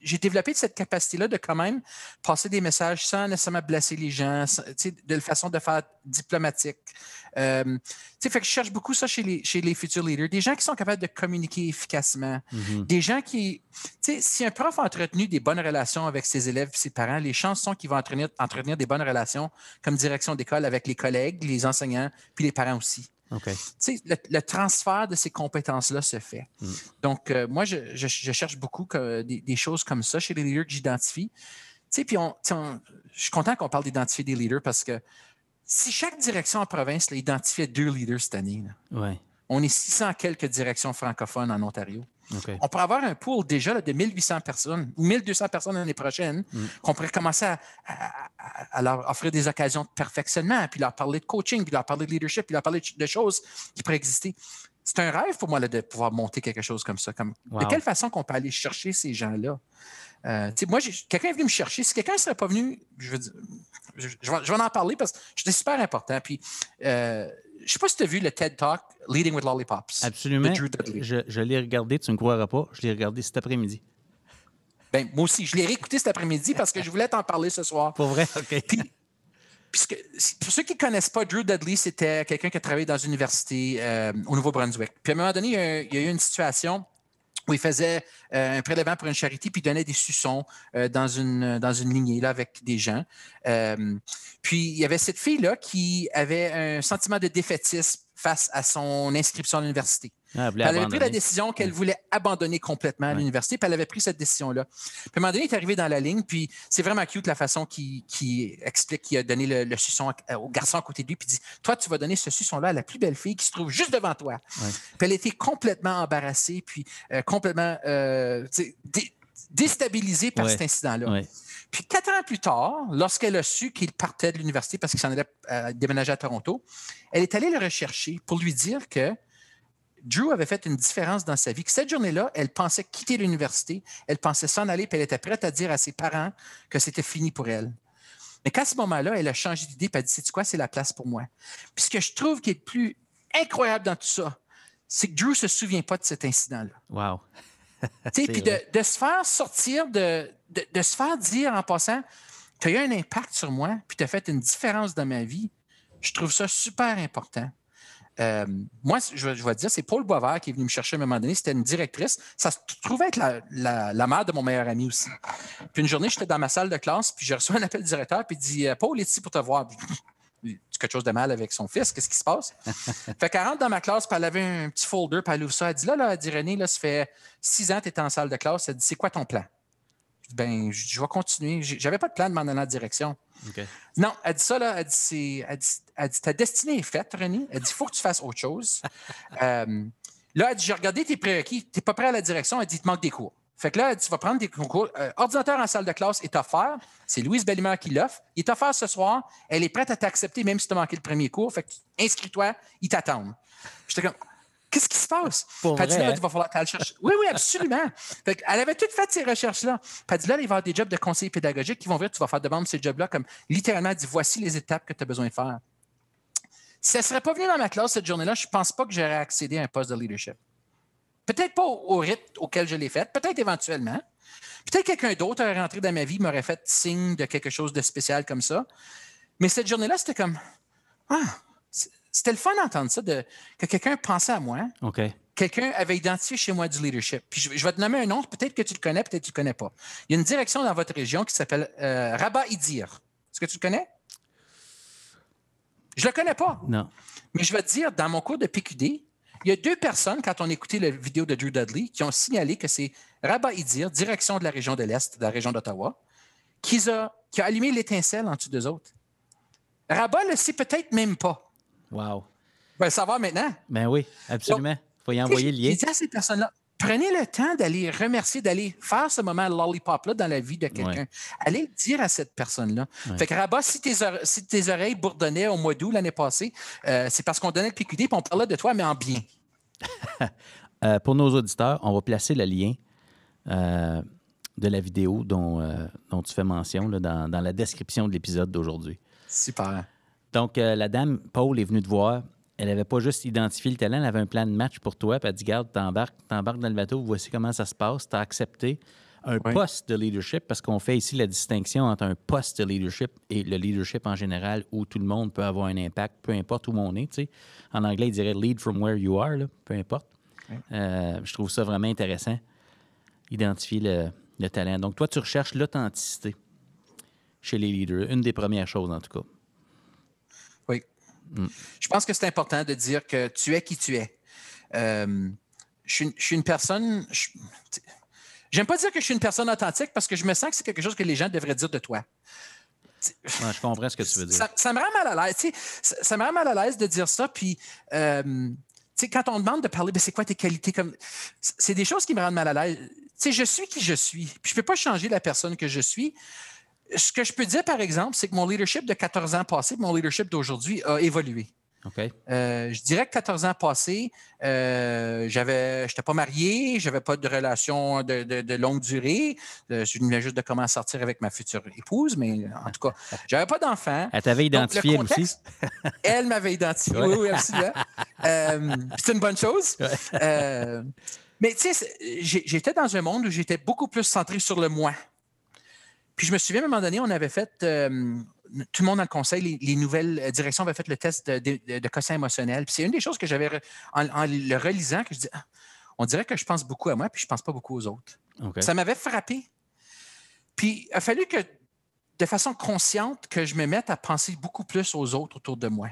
Speaker 2: j'ai développé cette capacité-là de quand même passer des messages sans nécessairement blesser les gens, de façon de faire diplomatique. Euh, fait que je cherche beaucoup ça chez les, chez les futurs leaders, des gens qui sont capables de communiquer efficacement, mm-hmm. des gens qui, si un prof a entretenu des bonnes relations avec ses élèves ses parents, les chances sont qu'il va entretenir, entretenir des bonnes relations comme direction d'école avec les collègues, les enseignants, puis les parents aussi. Le, le, transfert de ces compétences-là se fait. Mm. Donc, euh, moi, je, cherche beaucoup des, choses comme ça chez les leaders que j'identifie. je suis content qu'on parle d'identifier des leaders parce que si chaque direction en province là, deux leaders cette année, on est 600 quelques directions francophones en Ontario. On pourrait avoir un pool déjà de 1800 personnes, ou 1200 personnes l'année prochaine, mm. qu'on pourrait commencer à, leur offrir des occasions de perfectionnement, puis leur parler de coaching, puis leur parler de leadership, puis leur parler de choses qui pourraient exister. C'est un rêve pour moi de pouvoir monter quelque chose comme ça. Comme, De quelle façon qu'on peut aller chercher ces gens-là? Euh, moi, quelqu'un est venu me chercher. Si quelqu'un ne serait pas venu, je, je, vais, en parler parce que c'est super important. Puis, euh, je ne sais pas si tu as vu le TED Talk Leading with Lollipops. Absolument. Drew
Speaker 1: Dudley. Je, je l'ai regardé, tu ne croiras pas, je l'ai regardé cet après-midi.
Speaker 2: Ben, moi aussi, je l'ai réécouté cet après-midi parce que je voulais t'en parler ce soir. Pour vrai, OK. puisque, pour ceux qui ne connaissent pas, Drew Dudley, c'était quelqu'un qui a travaillé dans une université euh, au Nouveau-Brunswick. Puis à un moment donné, il y a eu une situation où il faisait euh, un prélèvement pour une charité, puis il donnait des suçons euh, dans, une, dans une lignée là, avec des gens. Euh, puis il y avait cette fille-là qui avait un sentiment de défaitisme face à son inscription à l'université.
Speaker 1: Ah, elle, avait pris la
Speaker 2: décision qu'elle voulait abandonner complètement l'université, puis elle avait pris cette décision-là. Puis à un moment donné, il est arrivé dans la ligne, puis c'est vraiment cute la façon qu'il explique qu'il a donné le, le au garçon à côté de lui, puis dit Toi, tu vas donner ce suçon-là à la plus belle fille qui se trouve juste devant toi. Puis elle était complètement embarrassée, puis euh, complètement euh, déstabilisée par cet incident-là. Puis quatre ans plus tard, lorsqu'elle a su qu'il partait de l'université parce qu'il s'en allait euh, déménager à Toronto, elle est allée le rechercher pour lui dire que Drew avait fait une différence dans sa vie. Que cette journée-là, elle pensait quitter l'université, elle pensait s'en aller, puis elle était prête à dire à ses parents que c'était fini pour elle. Mais qu'à ce moment-là, elle a changé d'idée, et elle a dit, c'est quoi, c'est la place pour moi. Puis ce que je trouve qui est le plus incroyable dans tout ça, c'est que Drew ne se souvient pas de cet incident-là.
Speaker 1: Wow. Puis de,
Speaker 2: se faire sortir, de, se faire dire en passant, tu as eu un impact sur moi, puis tu as fait une différence dans ma vie, je trouve ça super important. Euh, moi, je, vais te dire, c'est Paul Boisvert qui est venu me chercher à un moment donné. C'était une directrice. Ça se trouvait être la, la, mère de mon meilleur ami aussi. Puis une journée, j'étais dans ma salle de classe, puis j'ai reçu un appel du directeur, puis il dit euh, Paul est ici pour te voir quelque chose de mal avec son fils, qu'est-ce qui se passe? fait 40 rentre dans ma classe, elle avait un petit folder, elle ouvre ça. Elle dit là, là, elle dit René, là, ça fait six ans que tu es en salle de classe. Elle dit c'est quoi ton plan? Je dis ben, je vais continuer. J'avais pas de plan de m'en aller la direction. Non, elle dit ça, là, elle dit, elle ta destinée est faite, René. Elle dit il faut que tu fasses autre chose. Euh, là, elle dit j'ai regardé tes prérequis, tu n'es pas prêt à la direction. Elle dit il te manque des cours. Fait que là, tu vas prendre des concours. Euh, ordinateur en salle de classe est offert. C'est Louise Bellimer qui l'offre. Il est offert ce soir. Elle est prête à t'accepter, même si tu as manqué le premier cours. Fait que inscris-toi, ils t'attendent. J'étais comme, qu'est-ce qui se passe? Pour Padilla, vrai, hein? Ah, falloir Oui, oui, absolument. fait elle avait toutes fait ces recherches-là. là, il va avoir des jobs de conseiller pédagogique qui vont venir, tu vas faire demander ces jobs-là, comme littéralement, dit voici les étapes que tu as besoin de faire. Si elle ne serait pas venu dans ma classe cette journée-là, je ne pense pas que j'aurais accédé à un poste de leadership. Peut-être pas au, rythme auquel je l'ai faite. peut-être éventuellement. Peut-être quelqu'un d'autre aurait rentré dans ma vie, m'aurait fait signe de quelque chose de spécial comme ça. Mais cette journée-là, c'était comme Ah, c'était le fun d'entendre ça, de, que quelqu'un pensait à moi. OK. Quelqu'un avait identifié chez moi du leadership. Puis je, vais te nommer un nom, peut-être que tu le connais, peut-être que tu ne le connais pas. Il y a une direction dans votre région qui s'appelle euh, Rabat Idir. Est-ce que tu le connais? Je ne le connais pas. Non. Mais je vais te dire, dans mon cours de PQD, il y a deux personnes, quand on écoutait la vidéo de Drew Dudley, qui ont signalé que c'est Rabat Idir, direction de la région de l'Est, de la région d'Ottawa, qui a, allumé l'étincelle en dessous d'eux autres. Rabat le sait peut-être même pas. Wow. ça va maintenant.
Speaker 1: Ben oui, absolument. Il faut y envoyer le lien.
Speaker 2: ces personnes-là, prenez le temps d'aller remercier, d'aller faire ce moment lollipop-là dans la vie de quelqu'un. Allez dire à cette personne-là. Fait que Rabat, si tes, oreilles bourdonnaient au mois d'août l'année passée, euh, c'est parce qu'on donnait le PQD et on parlait de toi, mais en bien.
Speaker 1: Euh, pour nos auditeurs, on va placer le lien euh, de la vidéo dont, tu fais mention dans, dans, la description de l'épisode d'aujourd'hui. Super. Donc, la dame, Paul, est venue te voir elle n'avait pas juste identifié le talent, elle avait un plan de match pour toi, puis elle dit Garde, t'embarques, t'embarques dans le bateau, voici comment ça se passe, t'as accepté un poste de leadership, parce qu'on fait ici la distinction entre un poste de leadership et le leadership en général, où tout le monde peut avoir un impact, peu importe où on est. En anglais, il dirait lead from where you are, peu importe. Euh, je trouve ça vraiment intéressant, identifier le talent. Donc, toi, tu recherches l'authenticité chez les leaders, une des premières choses en tout cas. Mm. Je pense que c'est important
Speaker 2: de dire que tu es qui tu es. Euh, je, suis une personne. J'aime pas dire que je suis une personne authentique parce que je me sens que c'est quelque chose que les gens devraient dire de toi.
Speaker 1: je comprends ce que tu veux dire.
Speaker 2: Ça, me rend mal à l'aise. Ça, me rend mal à l'aise de dire ça. Puis, euh, quand on demande de parler, ben, c'est quoi tes qualités comme. C'est des choses qui me rendent mal à l'aise. je suis qui je suis. Puis je peux pas changer la personne que je suis ce que je peux dire, par exemple, c'est que mon leadership de 14 ans passé mon leadership d'aujourd'hui a évolué. Euh, je dirais que 14 ans passés, euh, je n'étais pas marié, je n'avais pas de relation de, longue durée. Euh, je venais juste de comment sortir avec ma future épouse, mais en tout cas, je n'avais pas d'enfants.
Speaker 1: Elle t'avait identifié elle aussi?
Speaker 2: elle m'avait identifié, oui, oui, c'est une bonne chose. mais tu sais, j'étais dans un monde où j'étais beaucoup plus centré sur le moi. Puis je me souviens, à un moment donné, on avait fait, euh, tout le monde dans le conseil, les, nouvelles euh, directions avaient fait le test de, de, émotionnel. Puis c'est une des choses que j'avais, en, le relisant, que je dis, ah, on dirait que je pense beaucoup à moi, puis je ne pense pas beaucoup aux autres. Ça m'avait frappé. Puis il a fallu que, de façon consciente, que je me mette à penser beaucoup plus aux autres autour de moi.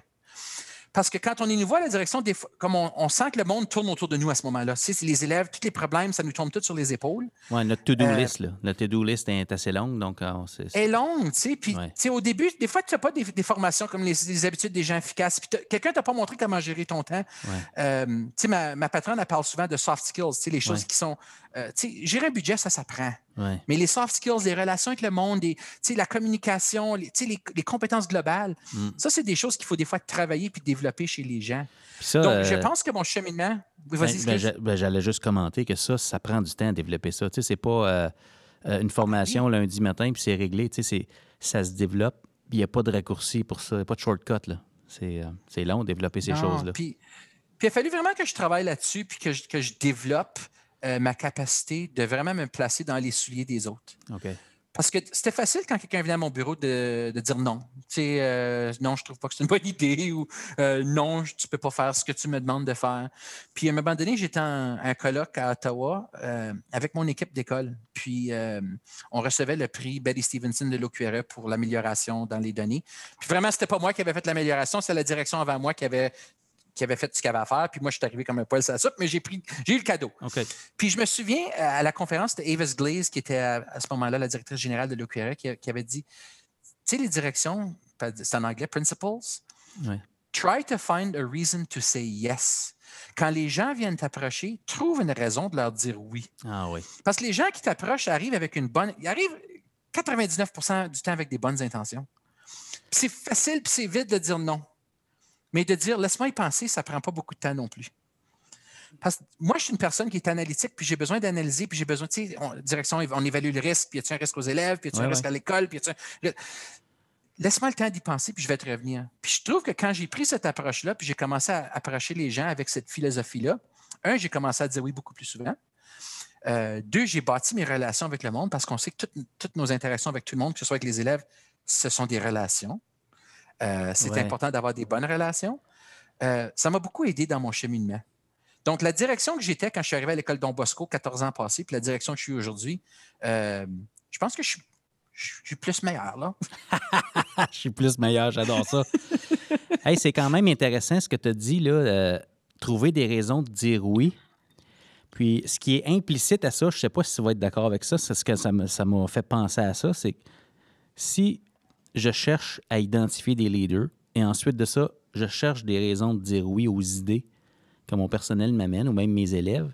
Speaker 2: Parce que quand on y nouveau la direction, des, comme on, sent que le monde tourne autour de nous à ce moment-là. les élèves, tous les problèmes, ça nous tombe tout sur les épaules.
Speaker 1: Oui, notre to-do euh, list, là. Notre to-do list est assez longue, donc... Ah,
Speaker 2: est, longue, tu sais. Puis, au début, des fois, tu n'as pas des, formations comme les, habitudes des gens efficaces. Puis quelqu'un t'a pas montré comment gérer ton temps. Euh, tu sais, ma, ma, patronne, elle parle souvent de soft skills, tu sais, les choses qui sont euh, gérer un budget, ça s'apprend. Mais les soft skills, les relations avec le monde, la communication, les, compétences globales, mm. ça, c'est des choses qu'il faut des fois travailler puis développer chez les gens.
Speaker 1: Donc, je euh, pense
Speaker 2: que mon cheminement. Ben, ben,
Speaker 1: ben, j'allais juste commenter que ça, ça prend du temps à développer ça. Tu sais, c'est pas euh, une formation ah, lundi matin puis c'est réglé. ça se développe. Il n'y a pas de raccourci pour ça. Il n'y a pas de shortcut. C'est long de développer ces choses-là. Puis,
Speaker 2: il a fallu vraiment que je travaille là-dessus puis que je développe euh, ma capacité de vraiment me placer dans les souliers des autres. Parce que c'était facile quand quelqu'un venait à mon bureau de, dire non. Tu sais, euh, non, je trouve pas que c'est une bonne idée ou euh, non, tu peux pas faire ce que tu me demandes de faire. Puis à un moment donné, j'étais en, un colloque à Ottawa avec mon équipe d'école. Puis on recevait le prix Betty Stevenson de l'OQRE pour l'amélioration dans les données. Puis vraiment, c'était pas moi qui avait fait l'amélioration, c'est la direction avant moi qui avait qui avait fait ce qu'il avait à faire. Puis moi, je suis arrivé comme un poil la soupe, mais j'ai pris, j'ai eu le cadeau. Puis je me souviens euh, à la conférence, c'était Avis Glaze, qui était à, ce moment-là la directrice générale de l'OQRA, e qui, avait dit Tu sais, les directions, c'est en anglais, principles. Try to find a reason to say yes. Quand les gens viennent t'approcher, trouve une raison de leur dire oui. Ah oui. Parce que les gens qui t'approchent arrivent avec une bonne. Ils arrivent 99 du temps avec des bonnes intentions. c'est facile, puis c'est vite de dire non. Mais de dire, laisse-moi y penser, ça ne prend pas beaucoup de temps non plus. Parce que moi, je suis une personne qui est analytique, puis j'ai besoin d'analyser, puis j'ai besoin, tu sais, direction, on évalue le risque, puis y a un risque aux élèves, puis y a un risque à l'école, puis y a un... Laisse-moi le temps d'y penser, puis je vais te revenir. Puis je trouve que quand j'ai pris cette approche-là, puis j'ai commencé à approcher les gens avec cette philosophie-là, un, j'ai commencé à dire oui beaucoup plus souvent. Euh, deux, j'ai bâti mes relations avec le monde parce qu'on sait que toutes, toutes nos interactions avec tout le monde, que ce soit avec les élèves, ce sont des relations. Euh, c'est important d'avoir des bonnes relations. Euh, ça m'a beaucoup aidé dans mon cheminement. Donc, la direction que j'étais quand je suis arrivé à l'école Don Bosco, 14 ans passés, puis la direction que je suis aujourd'hui, euh, je pense que je suis, plus meilleur, là.
Speaker 1: je suis plus meilleur, j'adore ça. hey, c'est quand même intéressant ce que tu as dit, là, trouver des raisons de dire oui. Puis, ce qui est implicite à ça, je ne sais pas si tu vas être d'accord avec ça, c'est ce que ça m'a fait penser à ça, c'est que si je cherche à identifier des leaders et ensuite de ça, je cherche des raisons de dire oui aux idées que mon personnel m'amène ou même mes élèves.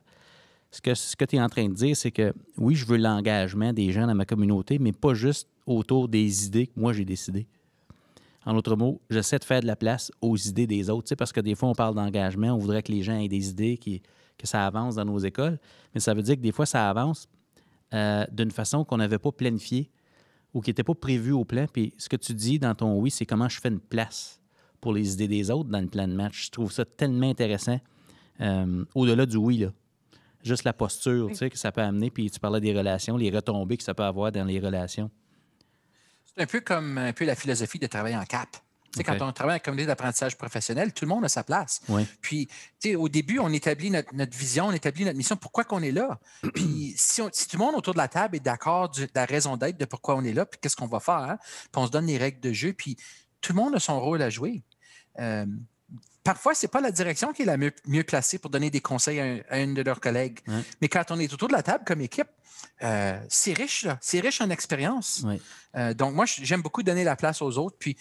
Speaker 1: Ce que, tu es en train de dire, c'est que oui, je veux l'engagement des gens dans ma communauté, mais pas juste autour des idées que moi j'ai décidées. En d'autres mots, j'essaie de faire de la place aux idées des autres, parce que des fois, on parle d'engagement, on voudrait que les gens aient des idées, qui, que ça avance dans nos écoles, mais ça veut dire que des fois, ça avance euh, d'une façon qu'on n'avait pas planifiée ou qui n'était pas prévu au plan. Puis ce que tu dis dans ton oui, c'est comment je fais une place pour les idées des autres dans le plan de match. Je trouve ça tellement intéressant, euh, au-delà du oui, là. Juste la posture, tu sais, que ça peut amener. Puis tu parlais des relations, les retombées que ça peut avoir dans les relations.
Speaker 2: C'est un peu comme un peu la philosophie de travailler en cap. Quand on travaille en la communauté d'apprentissage professionnel, tout le monde a sa place. Puis, au début, on établit notre, vision, on établit notre mission, pourquoi qu'on est là. puis, si, tout le monde autour de la table est d'accord de la raison d'être, de pourquoi on est là, puis qu'est-ce qu'on va faire, hein, puis on se donne les règles de jeu, puis tout le monde a son rôle à jouer. Euh, parfois, ce n'est pas la direction qui est la mieux, placée pour donner des conseils à, un, une de leurs collègues. Mais quand on est autour de la table comme équipe, euh, c'est riche, c'est riche en expérience. Euh, donc, moi, j'aime beaucoup donner la place aux autres. Puis,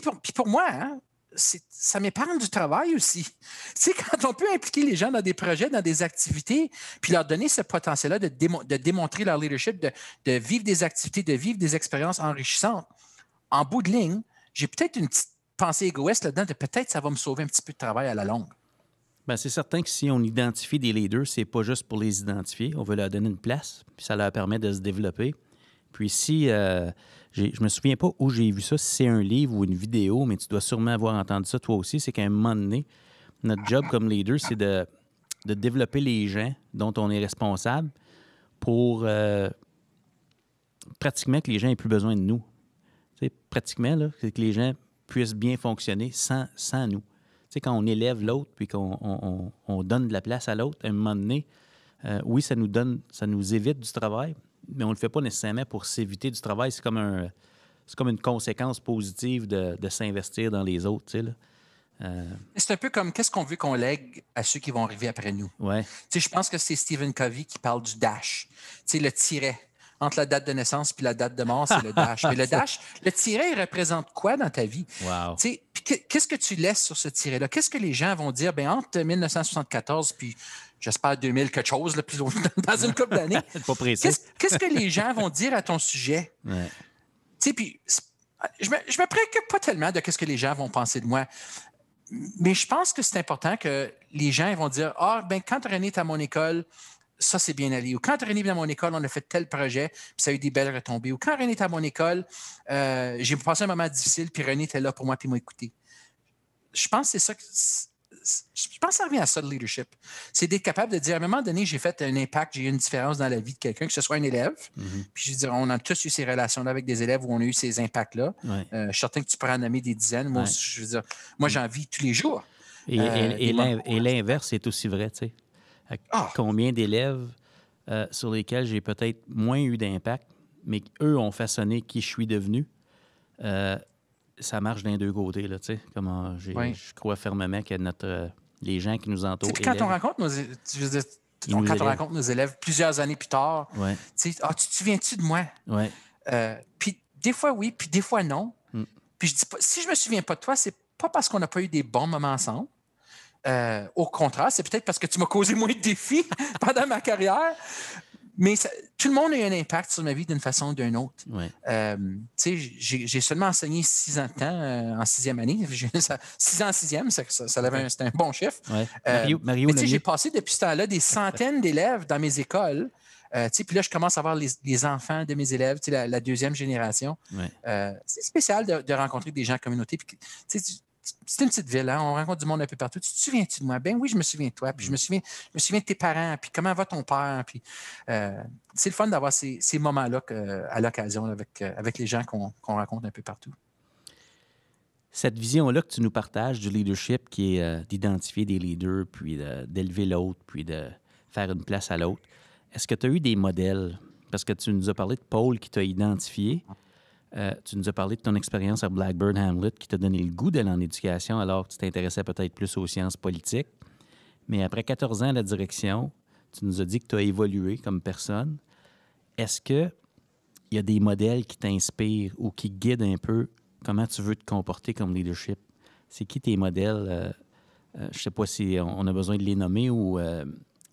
Speaker 2: puis pour moi, hein, ça m'épargne du travail aussi. Tu quand on peut impliquer les gens dans des projets, dans des activités, puis leur donner ce potentiel-là de, démontrer leur leadership, de, vivre des activités, de vivre des expériences enrichissantes, en bout de ligne, j'ai peut-être une petite pensée égoïste là-dedans de peut-être ça va me sauver un petit peu de travail à la longue.
Speaker 1: Ben, c'est certain que si on identifie des leaders, c'est pas juste pour les identifier, on veut leur donner une place, puis ça leur permet de se développer. Puis si euh, je me souviens pas où j'ai vu ça, si c'est un livre ou une vidéo, mais tu dois sûrement avoir entendu ça toi aussi, c'est qu'à un moment donné, notre job comme leader, c'est de, développer les gens dont on est responsable pour euh, pratiquement que les gens aient plus besoin de nous. Tu pratiquement, c'est que les gens puissent bien fonctionner sans, nous. Tu quand on élève l'autre puis qu'on on, donne de la place à l'autre, à un moment donné, euh, oui, ça nous donne, ça nous évite du travail, mais on ne le fait pas nécessairement pour s'éviter du travail. C'est comme, un, comme une conséquence positive de, s'investir dans les autres. Euh. C'est un peu comme qu'est-ce qu'on veut qu'on lègue à ceux qui vont arriver après nous. Ouais. Je pense que c'est Stephen Covey qui parle du
Speaker 2: dash, le tiret entre la date de naissance puis la date de mort, c'est le dash. le dash, le tiret, il représente quoi dans ta vie? Wow. Qu'est-ce que tu laisses sur ce tiret-là? Qu'est-ce que les gens vont dire? Ben, entre 1974 puis j'espère 2000 quelque chose, le plus dans une couple d'années. Qu'est-ce que les gens vont dire à ton sujet? Tu sais, puis je me, me préoccupe pas tellement de qu'est-ce que les gens vont penser de moi. Mais je pense que c'est important que les gens vont dire Ah, ben quand René est à mon école, ça, c'est bien allé. Ou quand René vient à mon école, on a fait tel projet, puis ça a eu des belles retombées. Ou quand René est à mon école, euh, j'ai passé un moment difficile, puis René était là pour moi, puis m'a écouté. Je pense que c'est ça je pense que ça revient à ça, le leadership. C'est d'être capable de dire, à un moment donné, j'ai fait un impact, j'ai eu une différence dans la vie de quelqu'un, que ce soit un élève. Mm-hmm. Puis je dire, on a tous eu ces relations-là avec des élèves où on a eu ces impacts-là. Euh, je suis certain que tu pourrais en nommer des dizaines. Moi, j'en vis tous les jours. Et, et euh,
Speaker 1: l'inverse est aussi vrai, tu sais. Ah! Combien d'élèves euh, sur lesquels j'ai peut-être moins eu d'impact, mais eux ont façonné qui je suis devenu. Euh, ça marche d'un deux côtés, là, tu sais. Euh, je crois fermement que notre, les gens qui nous entourent. quand on rencontre nos, élèves plusieurs
Speaker 2: années plus tard, ah, tu te souviens-tu de moi? puis des fois oui, puis des fois non. Mm. Puis je dis si je me souviens pas de toi, c'est pas parce qu'on n'a pas eu des bons moments ensemble. Euh, au contraire, c'est peut-être parce que tu m'as causé moins de défis pendant ma carrière. Mais tout le monde a eu un impact sur ma vie d'une façon ou d'une autre. Euh, j'ai seulement enseigné six ans de temps euh, en sixième année. six ans en sixième, ça, avait un, bon chiffre. Mais tu sais, j'ai passé depuis ce temps-là des centaines d'élèves dans mes écoles. puis là, je commence à voir les, enfants de mes élèves, la, la, deuxième génération. c'est spécial de, rencontrer des gens en communauté. C'est une petite ville, hein? on rencontre du monde un peu partout. Tu te souviens de moi? Ben oui, je me souviens de toi, puis je me mm. souviens, me souviens de tes parents, puis comment va ton père? Puis, euh, c'est le fun d'avoir ces, moments-là à l'occasion avec, euh, avec les gens qu'on qu'on rencontre un peu partout.
Speaker 1: Cette vision-là que tu nous partages du leadership, qui est euh, d'identifier des leaders, puis d'élever l'autre, puis de faire une place à l'autre, est-ce que tu as eu des modèles? Parce que tu nous as parlé de Paul qui t'a identifié. Euh, tu nous as parlé de ton expérience à Blackbird Hamlet qui t'a donné le goût d'aller en éducation alors que tu t'intéressais peut-être plus aux sciences politiques. Mais après 14 ans à la direction, tu nous as dit que tu as évolué comme personne. Est-ce que y a des modèles qui t'inspirent ou qui guident un peu comment tu veux te comporter comme leadership? C'est qui tes modèles? Euh, euh, je ne sais pas si on a besoin de les nommer ou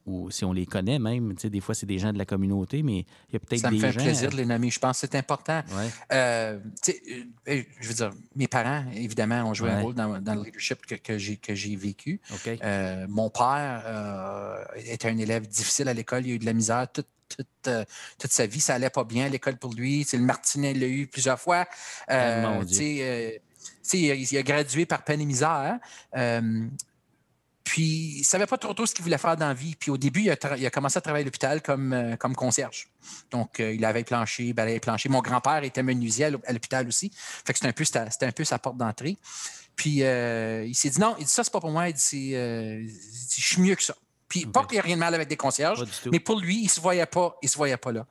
Speaker 1: ou si on les connaît même, des fois, c'est des gens de la communauté, mais il y a peut-être des gens... Ça me fait plaisir de euh,
Speaker 2: les nommer. Je pense que c'est important. Euh, euh, je veux dire, mes parents, évidemment, ont joué un rôle dans, le leadership que, que j'ai vécu. mon père était un élève difficile à l'école. Il a eu de la misère toute, toute, toute sa vie. Ça allait pas bien à l'école pour lui. c'est le Martinet l'a eu plusieurs fois. Ah, il a, il a gradué par peine et misère. Euh, puis, il ne savait pas trop trop ce qu'il voulait faire dans la vie. Puis, au début, il a, commencé à travailler à l'hôpital comme, euh, concierge. Donc, euh, il avait planché, balayé ben, plancher. Mon grand-père était menuisier à l'hôpital aussi. Fait que c'était un, peu, sa porte d'entrée. Puis, euh, il s'est dit non, il dit ça, c'est pas pour moi. il dit je suis mieux que ça. Puis pas qu'il n'y a rien de mal avec des concierges, mais pour lui, il ne se voyait pas, il se voyait pas là.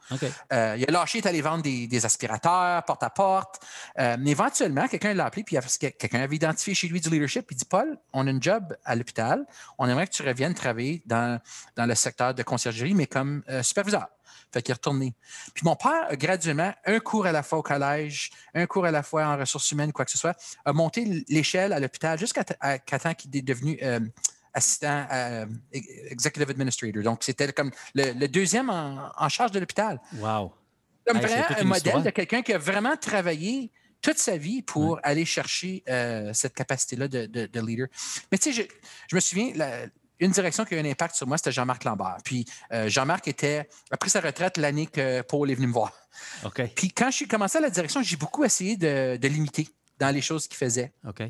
Speaker 2: Euh, il a lâché, il est allé vendre des, aspirateurs, porte à porte. Euh, mais éventuellement, quelqu'un l'a appelé, puis quelqu'un avait identifié chez lui du leadership, il dit Paul, on a une job à l'hôpital, on aimerait que tu reviennes travailler dans, dans le secteur de conciergerie, mais comme euh, superviseur. Fait qu'il est retourné. Puis mon père, graduellement, un cours à la fois au collège, un cours à la fois en ressources humaines, quoi que ce soit, a monté l'échelle à l'hôpital jusqu'à temps qu'il est devenu assistant euh, executive administrator. Donc, c'était comme le, deuxième en, charge de l'hôpital. Wow. Comme vraiment un modèle de quelqu'un qui a vraiment travaillé toute sa vie pour aller chercher euh, cette capacité-là de, de, leader. Mais tu sais, je, me souviens, une direction qui a eu un impact sur moi, c'était Jean-Marc Lambert. Puis euh, Jean-Marc était après sa retraite l'année que Paul est venu me voir. Puis quand je suis commencé à la direction, j'ai beaucoup essayé de, limiter dans les choses qu'il faisait. OK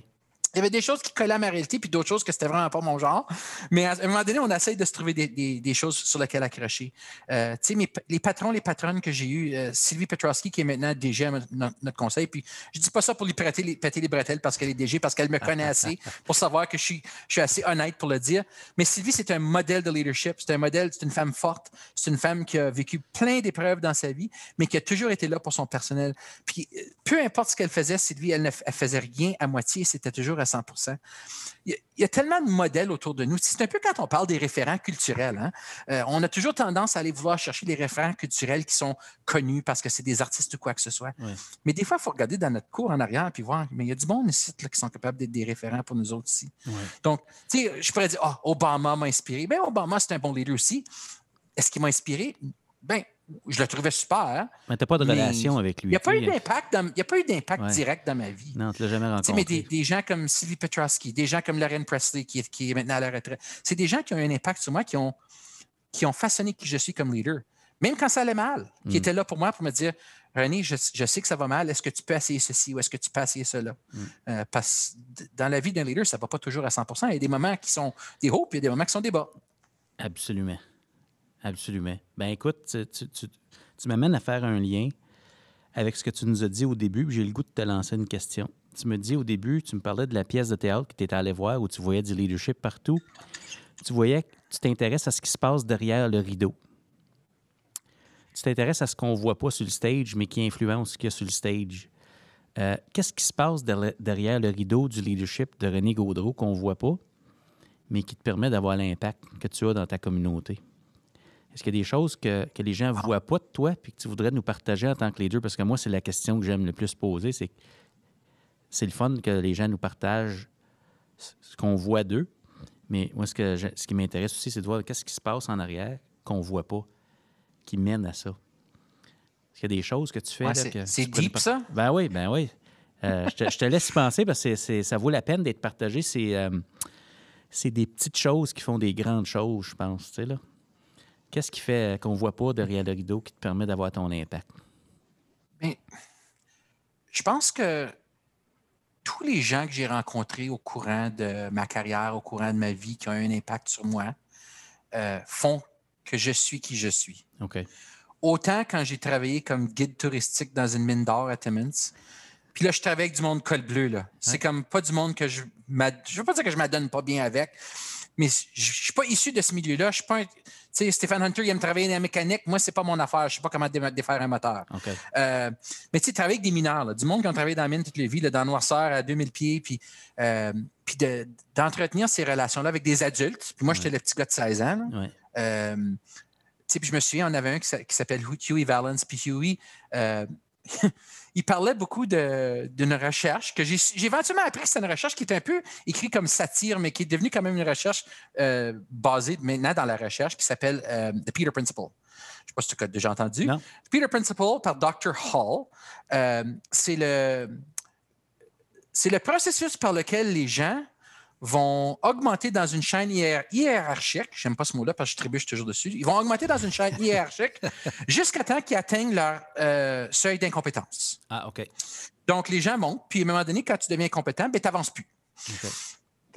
Speaker 2: il y avait des choses qui collaient à ma réalité, puis d'autres choses que c'était vraiment pas mon genre. Mais à un moment donné, on essaye de se trouver des, choses sur lesquelles accrocher. Euh, tu sais, les patrons, les patronnes que j'ai eues, euh, Sylvie Petrowski, qui est maintenant DG à notre, conseil, puis je dis pas ça pour lui les, péter les bretelles parce qu'elle est DG, parce qu'elle me connaît assez pour savoir que je suis, je suis assez honnête pour le dire. Mais Sylvie, c'est un modèle de leadership. C'est un modèle, c'est une femme forte. C'est une femme qui a vécu plein d'épreuves dans sa vie, mais qui a toujours été là pour son personnel. Puis euh, peu importe ce qu'elle faisait, Sylvie, elle ne faisait rien à moitié. C'était toujours à 100 il y, a, tellement de modèles autour de nous. C'est un peu quand on parle des référents culturels. Hein, euh, on a toujours tendance à aller vouloir chercher les référents culturels qui sont connus parce que c'est des artistes ou quoi que ce soit. Mais des fois, il faut regarder dans notre cours en arrière puis voir, mais il y a du monde ici qui sont capables d'être des référents pour nous autres ici. Donc, tu sais, je pourrais dire, oh, Obama m'a inspiré. Bien, Obama, c'est un bon leader aussi. Est-ce qu'il m'a inspiré? Bien, je le trouvais super. Hein.
Speaker 1: Mais n'as pas de relation avec lui. Il n'y a, pas
Speaker 2: eu d'impact direct dans ma vie.
Speaker 1: Non, tu l'as jamais rencontré. mais
Speaker 2: des, gens comme Sylvie Petrosky, des gens comme Lauren Presley, qui est, maintenant à la retraite, c'est des gens qui ont eu un impact sur moi, qui ont, qui ont façonné qui je suis comme leader. Même quand ça allait mal, qui mm. étaient là pour moi pour me dire René, je, sais que ça va mal, est-ce que tu peux essayer ceci ou est-ce que tu peux essayer cela? Mm. Euh, parce Euh, dans la vie d'un leader, ça ne va pas toujours à 100 Il y a des moments qui sont des hauts, puis il y a des moments qui sont des bas.
Speaker 1: Absolument. Absolument. Ben écoute, tu, tu, tu, m'amènes à faire un lien avec ce que tu nous as dit au début, j'ai le goût de te lancer une question. Tu me dis au début, tu me parlais de la pièce de théâtre que tu étais allé voir où tu voyais du leadership partout. Tu voyais que tu t'intéresses à ce qui se passe derrière le rideau. Tu t'intéresses à ce qu'on voit pas sur le stage, mais qui influence ce qu'il y a sur le stage. Euh, qu'est-ce qui se passe derrière le rideau du leadership de René Gaudreau qu'on voit pas, mais qui te permet d'avoir l'impact que tu as dans ta communauté? Est-ce qu'il y a des choses que, les gens ne ah. voient pas de toi puis que tu voudrais nous partager en tant que les deux? Parce que moi, c'est la question que j'aime le plus poser. C'est, c'est le fun que les gens nous partagent ce qu'on voit d'eux. Mais moi, ce, que ce qui m'intéresse aussi, c'est de voir qu'est-ce qui se passe en arrière qu'on ne voit pas, qui mène à ça. Est-ce qu'il y a des choses que tu fais? c'est, c'est deep, ça? Ben oui, ben oui. Euh, je, te, laisse y laisse penser parce que ça vaut la peine d'être partagé. C'est, euh, c'est des petites choses qui font des grandes choses, je pense. Tu sais, là. Qu'est-ce qui fait euh, qu'on ne voit pas derrière le rideau qui te permet d'avoir ton impact?
Speaker 2: Ben, je pense que tous les gens que j'ai rencontrés au courant de ma carrière, au courant de ma vie, qui ont eu un impact sur moi, euh, font que je suis qui je suis. Autant quand j'ai travaillé comme guide touristique dans une mine d'or à Timmins, puis là, je travaille avec du monde col bleu. Là. C'est comme pas du monde que je. Je veux pas dire que je ne m'adonne pas bien avec, mais je, ne suis pas issu de ce milieu-là. Je suis pas sais, Stephen Hunter, il aime travailler dans la mécanique. Moi, c'est pas mon affaire. Je sais pas comment défaire un moteur. Euh, mais tu sais, travailler avec des mineurs, du monde qui ont travaillé dans la mine toute la vie, là, dans Noirceur à 2000 pieds, puis, euh, puis d'entretenir ces relations-là avec des adultes. Puis moi, j'étais le petit gars de 16 ans. Euh, tu sais, puis je me souviens, on avait un qui s'appelle Huey Valence. Puis Huey, il parlait beaucoup d'une recherche que j'ai éventuellement appris que c'est une recherche qui est un peu écrite comme satire, mais qui est devenue quand même une recherche euh, basée maintenant dans la recherche qui s'appelle euh, The Peter Principle. Je ne sais pas si tu as déjà entendu. The Peter Principle par Dr. Hall. Euh, c'est le. C'est le processus par lequel les gens vont augmenter dans une chaîne hiérarchique. J'aime pas ce mot-là parce que je trébuche toujours dessus. Ils vont augmenter dans une chaîne hiérarchique jusqu'à temps qu'ils atteignent leur euh, seuil d'incompétence. Ah, OK. Donc, les gens montent, puis à un moment donné, quand tu deviens compétent, bien, tu n'avances plus. ça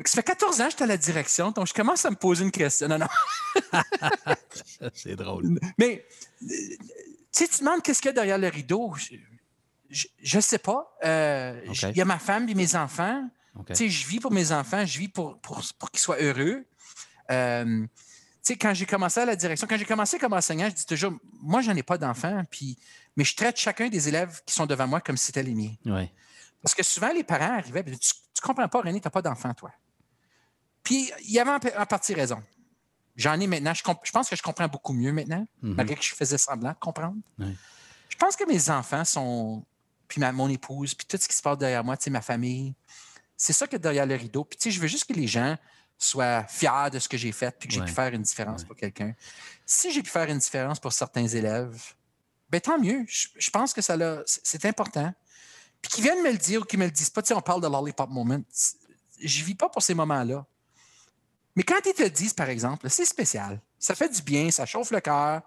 Speaker 2: fait 14 ans que j'étais à la direction, donc je commence à me poser une question. Non, non.
Speaker 1: C'est drôle.
Speaker 2: Mais, euh, tu sais, tu demandes qu'est-ce qu'il y a derrière le rideau. Je ne sais pas. Euh, il y a ma femme et mes enfants je vis pour mes enfants, je vis pour, pour, qu'ils soient heureux. Euh, quand j'ai commencé à la direction, quand j'ai commencé comme enseignant, je dis toujours, moi, j'en ai pas d'enfants, puis, mais je traite chacun des élèves qui sont devant moi comme si c'était les miens. Parce que souvent, les parents arrivaient, tu, ne comprends pas, René, tu n'as pas d'enfants, toi. Puis, il y avait en, partie raison. J'en ai maintenant, je, pense que je comprends beaucoup mieux maintenant, avec mhm. malgré que je faisais semblant de comprendre.
Speaker 1: Je
Speaker 2: pense que mes enfants sont, puis ma, mon épouse, puis tout ce qui se passe derrière moi, tu ma famille, c'est ça que derrière le rideau. Puis, je veux juste que les gens soient fiers de ce que j'ai fait puis que j'ai pu faire une différence pour quelqu'un. Si j'ai pu faire une différence pour certains élèves, ben tant mieux. Je, pense que ça c'est important. Puis qu'ils viennent me le dire ou qu'ils me le disent pas, tu sais, on parle de lollipop moment. Je vis pas pour ces moments-là. Mais quand ils te disent, par exemple, c'est spécial. Ça fait du bien, ça chauffe le cœur.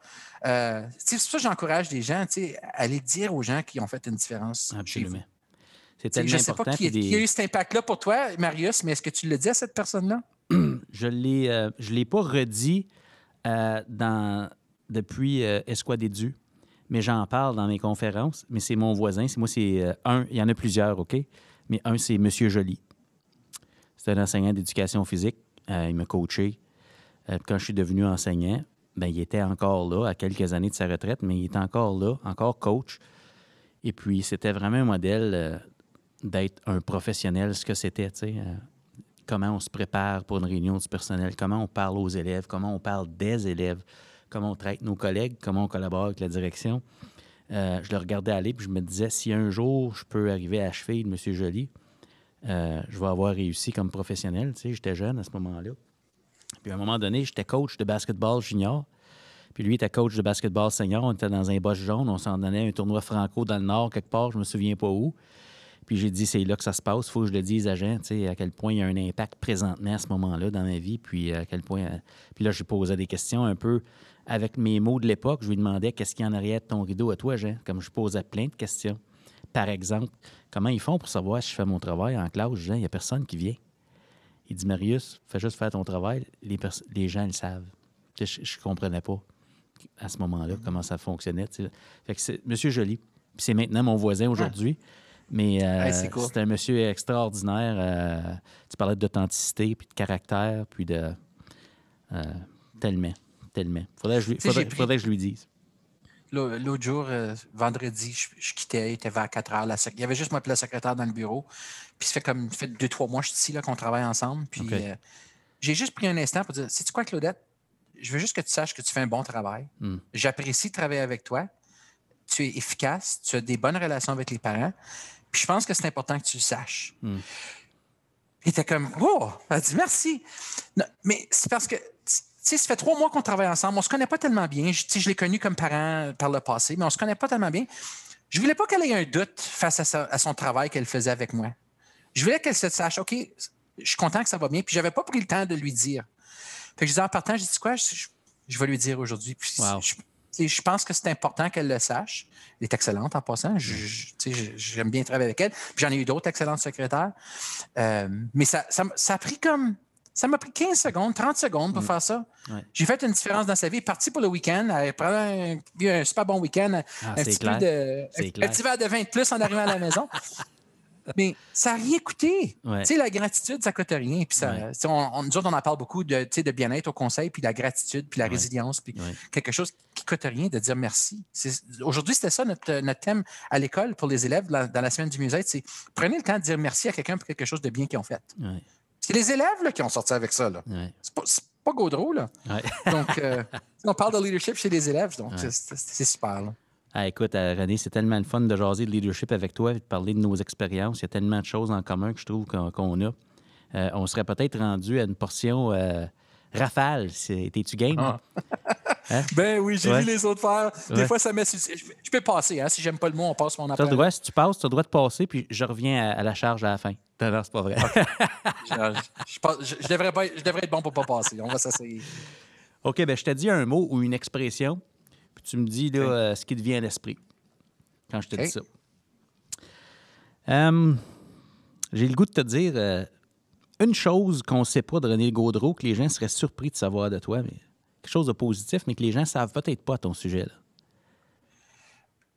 Speaker 2: Euh, c'est pour ça que j'encourage les gens à aller dire aux gens qui ont fait une différence. Absolument.
Speaker 1: C'est tellement je ne sais important, pas qui, a eu
Speaker 2: cet impact-là pour toi, Marius, mais est-ce que tu le dis à cette personne-là?
Speaker 1: je ne euh, l'ai pas redit euh, dans, depuis euh, Esquadédu, mais j'en parle dans mes conférences. Mais c'est mon voisin, c'est moi, c'est euh, un, il y en a plusieurs, OK? Mais un, c'est Monsieur Joly. C'est un enseignant d'éducation physique. il m'a coaché. quand je suis devenu enseignant, ben, il était encore là à quelques années de sa retraite, mais il est encore là, encore coach. Et puis, c'était vraiment un modèle d'être un professionnel, ce que c'était, tu sais. Euh, comment on se prépare pour une réunion du personnel, comment on parle aux élèves, comment on parle des élèves, comment on traite nos collègues, comment on collabore avec la direction. Euh, je le regardais aller, puis je me disais, si un jour je peux arriver à Cheville, de M. Joly, euh, je vais avoir réussi comme professionnel. Tu sais, j'étais jeune à ce moment-là. Puis à un moment donné, j'étais coach de basketball junior. Puis lui était coach de basketball senior. On était dans un boss jaune. On s'en donnait un tournoi franco dans le nord, quelque part, je me souviens pas où. Puis j'ai dit, c'est là que ça se passe. Il faut que je le dise à Jean, à quel point il y a un impact présentement à ce moment-là dans ma vie. Puis à quel point. Euh, puis là, je lui posais des questions un peu avec mes mots de l'époque. Je lui demandais, qu'est-ce qu'il y en arrière de ton rideau à toi, Jean? Comme je posais plein de questions. Par exemple, comment ils font pour savoir si je fais mon travail en classe, Jean? Il n'y a personne qui vient. Il dit, Marius, fais juste faire ton travail. Les, les gens le savent. Je ne comprenais pas à ce moment-là comment ça fonctionnait. Fait que c'est M. Joly, c'est maintenant mon voisin aujourd'hui. Mais euh, c'était un monsieur extraordinaire. Euh, tu parlais d'authenticité, puis de caractère, puis de. Euh, tellement, tellement. Faudrait, je que je lui dise.
Speaker 2: L'autre jour, vendredi, je, quittais, il était vers 4 heures. La Il y avait juste moi et la secrétaire dans le bureau. Puis ça fait comme fait deux, trois mois que je suis ici qu'on travaille ensemble. Puis j'ai juste pris un instant pour dire Sais-tu quoi, Claudette Je veux juste que tu saches que tu fais un bon travail. Hmm. J'apprécie travailler avec toi. Tu es efficace. Tu as des bonnes relations avec les parents. Puis je pense que c'est important que tu le saches. Hmm. Il était comme, oh, elle dit merci. mais c'est parce que, tu sais, ça fait trois mois qu'on travaille ensemble. On ne se connaît pas tellement bien. Je, je l'ai connu comme parent par le passé, mais on ne se connaît pas tellement bien. Je ne voulais pas qu'elle ait un doute face à, son travail qu'elle faisait avec moi. Je voulais qu'elle se sache, OK, je suis content que ça va bien. Puis j'avais pas pris le temps de lui dire. Fait que je disais en partant, je dis quoi? Je, vais lui dire aujourd'hui. wow je pense que c'est important qu'elle le sache. Elle est excellente en passant. J'aime bien travailler avec elle. J'en ai eu d'autres excellentes secrétaires. Euh, mais ça, pris comme. Ça m'a pris 15 secondes, 30 secondes pour mm. faire ça. J'ai fait une différence dans sa vie. partie pour le week-end, elle a un, un super bon week-end, ah, un, petit de, un, petit verre de 20 plus en arrivant à la maison. mais ça n'a rien coûté. la gratitude, ça ne coûte rien. Puis on, on, nous autres, on en parle beaucoup de, de bien-être au conseil, puis la gratitude, puis la résilience, puis quelque chose qui ne coûte rien de dire merci. Aujourd'hui, c'était ça notre, thème à l'école pour les élèves dans la semaine du musée. C'est prenez le temps de dire merci à quelqu'un pour quelque chose de bien qu'ils ont fait. C'est les élèves qui ont sorti avec ça. C'est pas, pas Gaudreau. Là. donc, euh, on parle de leadership chez les élèves, donc c'est super.
Speaker 1: Ah, écoute, euh, René, c'est tellement le fun de jaser de leadership avec toi et de parler de nos expériences. Il y a tellement de choses en commun que je trouve qu'on a. Euh, on serait peut-être rendu à une portion euh, rafale. T'es-tu game? Ah. Hein? Ben oui, j'ai vu les
Speaker 2: autres faire. Des fois, ça met. Je peux passer. Hein? Si j'aime pas le mot, on passe mon appel.
Speaker 1: si tu passes, tu as le droit de passer, puis je reviens à, la charge à la fin. Non, c'est pas vrai. je, je, devrais pas, je devrais être
Speaker 2: bon pour pas passer. On va s'asseoir.
Speaker 1: OK, ben je t'ai dit un mot ou une expression tu me dis là, euh, ce qui devient à l'esprit quand je te dis ça. Hum, j'ai le goût de te dire euh, une chose qu'on ne sait pas de René Gaudreau, que les gens seraient surpris de savoir de toi, mais quelque chose de positif, mais que les gens ne savent peut-être pas à ton sujet.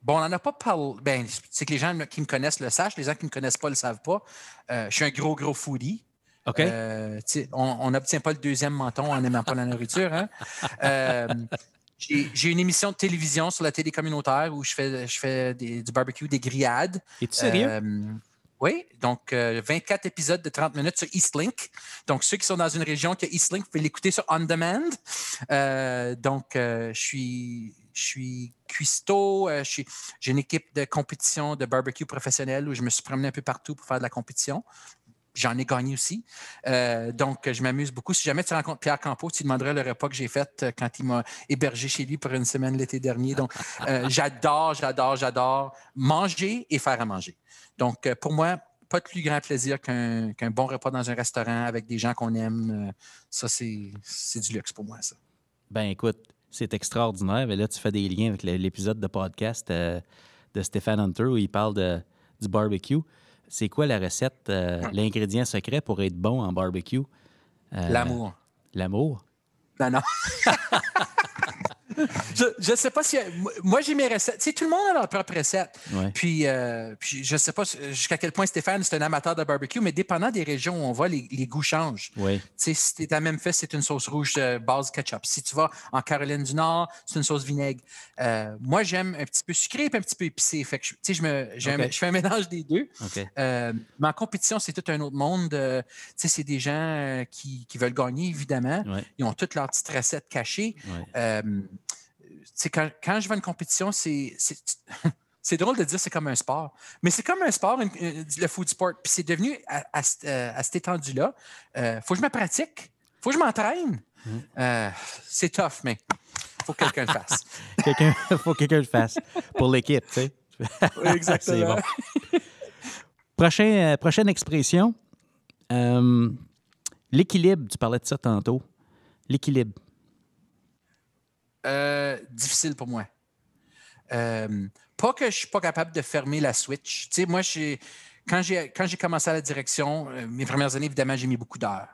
Speaker 2: Bon, on n'en a pas parlé. Ben, c'est que les gens qui me connaissent le sachent, les gens qui ne me connaissent pas le savent pas. Euh, je suis un gros, gros foodie. OK. on n'obtient pas le deuxième menton en n'aimant pas la nourriture. Hein. J'ai une émission de télévision sur la télé communautaire où je fais, du barbecue, des grillades. sérieux? Euh, oui, donc 24 euh, épisodes de 30 minutes sur Eastlink. Donc, ceux qui sont dans une région qui a Eastlink, vous pouvez l'écouter sur On Demand. Euh, donc, je suis. Je cuistot, j'ai une équipe de compétition de barbecue professionnel où je me suis promené un peu partout pour faire de la compétition j'en ai gagné aussi. Euh, donc, je m'amuse beaucoup. Si jamais tu rencontres Pierre Campo, tu demanderais le repas que j'ai fait euh, quand il m'a hébergé chez lui pour une semaine l'été dernier. Donc, euh, j'adore, j'adore, j'adore manger et faire à manger. Donc, pour moi, pas de plus grand plaisir qu'un bon repas dans un restaurant avec des gens qu'on aime. Ça, c'est du luxe pour moi, ça.
Speaker 1: Ben écoute, c'est extraordinaire. Mais là, tu fais des liens avec l'épisode de podcast de Stéphane Hunter où il parle du barbecue c'est quoi la recette, euh, ah. l'ingrédient secret pour être bon en barbecue? Euh, L'amour. L'amour? Non, non. je ne sais
Speaker 2: pas si. Moi, j'ai mes recettes. Tu sais, tout le monde a leur propre recette. Euh, puis, je ne sais pas jusqu'à quel point Stéphane, c'est un amateur de barbecue, mais dépendant des régions où on voit les, goûts changent. Tu sais, si tu es à Memphis, c'est une sauce rouge de base ketchup. Si tu vas en Caroline du Nord, c'est une sauce vinaigre. Euh, moi, j'aime un petit peu sucré et un petit peu épicé. Fait que, je, me, je fais un mélange des deux. mais euh, en compétition, c'est tout un autre monde. tu sais, c'est des gens qui, veulent gagner, évidemment. Ils ont toutes leurs petites recettes cachées quand, quand je vais à une compétition, c'est. drôle de dire c'est comme un sport, mais c'est comme un sport, euh, le food sport. Puis c'est devenu à, euh, cette étendue-là. Euh, faut que je me pratique, faut que je m'entraîne. Mm-hmm. c'est tough, mais faut que quelqu'un le fasse.
Speaker 1: quelqu'un, faut que quelqu'un le fasse pour l'équipe, tu sais. Oui, exactement. prochaine expression. L'équilibre, tu parlais de ça tantôt. L'équilibre.
Speaker 2: Euh, difficile pour moi. Euh, pas que je suis pas capable de fermer la switch. Tu sais, moi, quand j'ai commencé à la direction, euh, mes premières années, évidemment, j'ai mis beaucoup d'heures.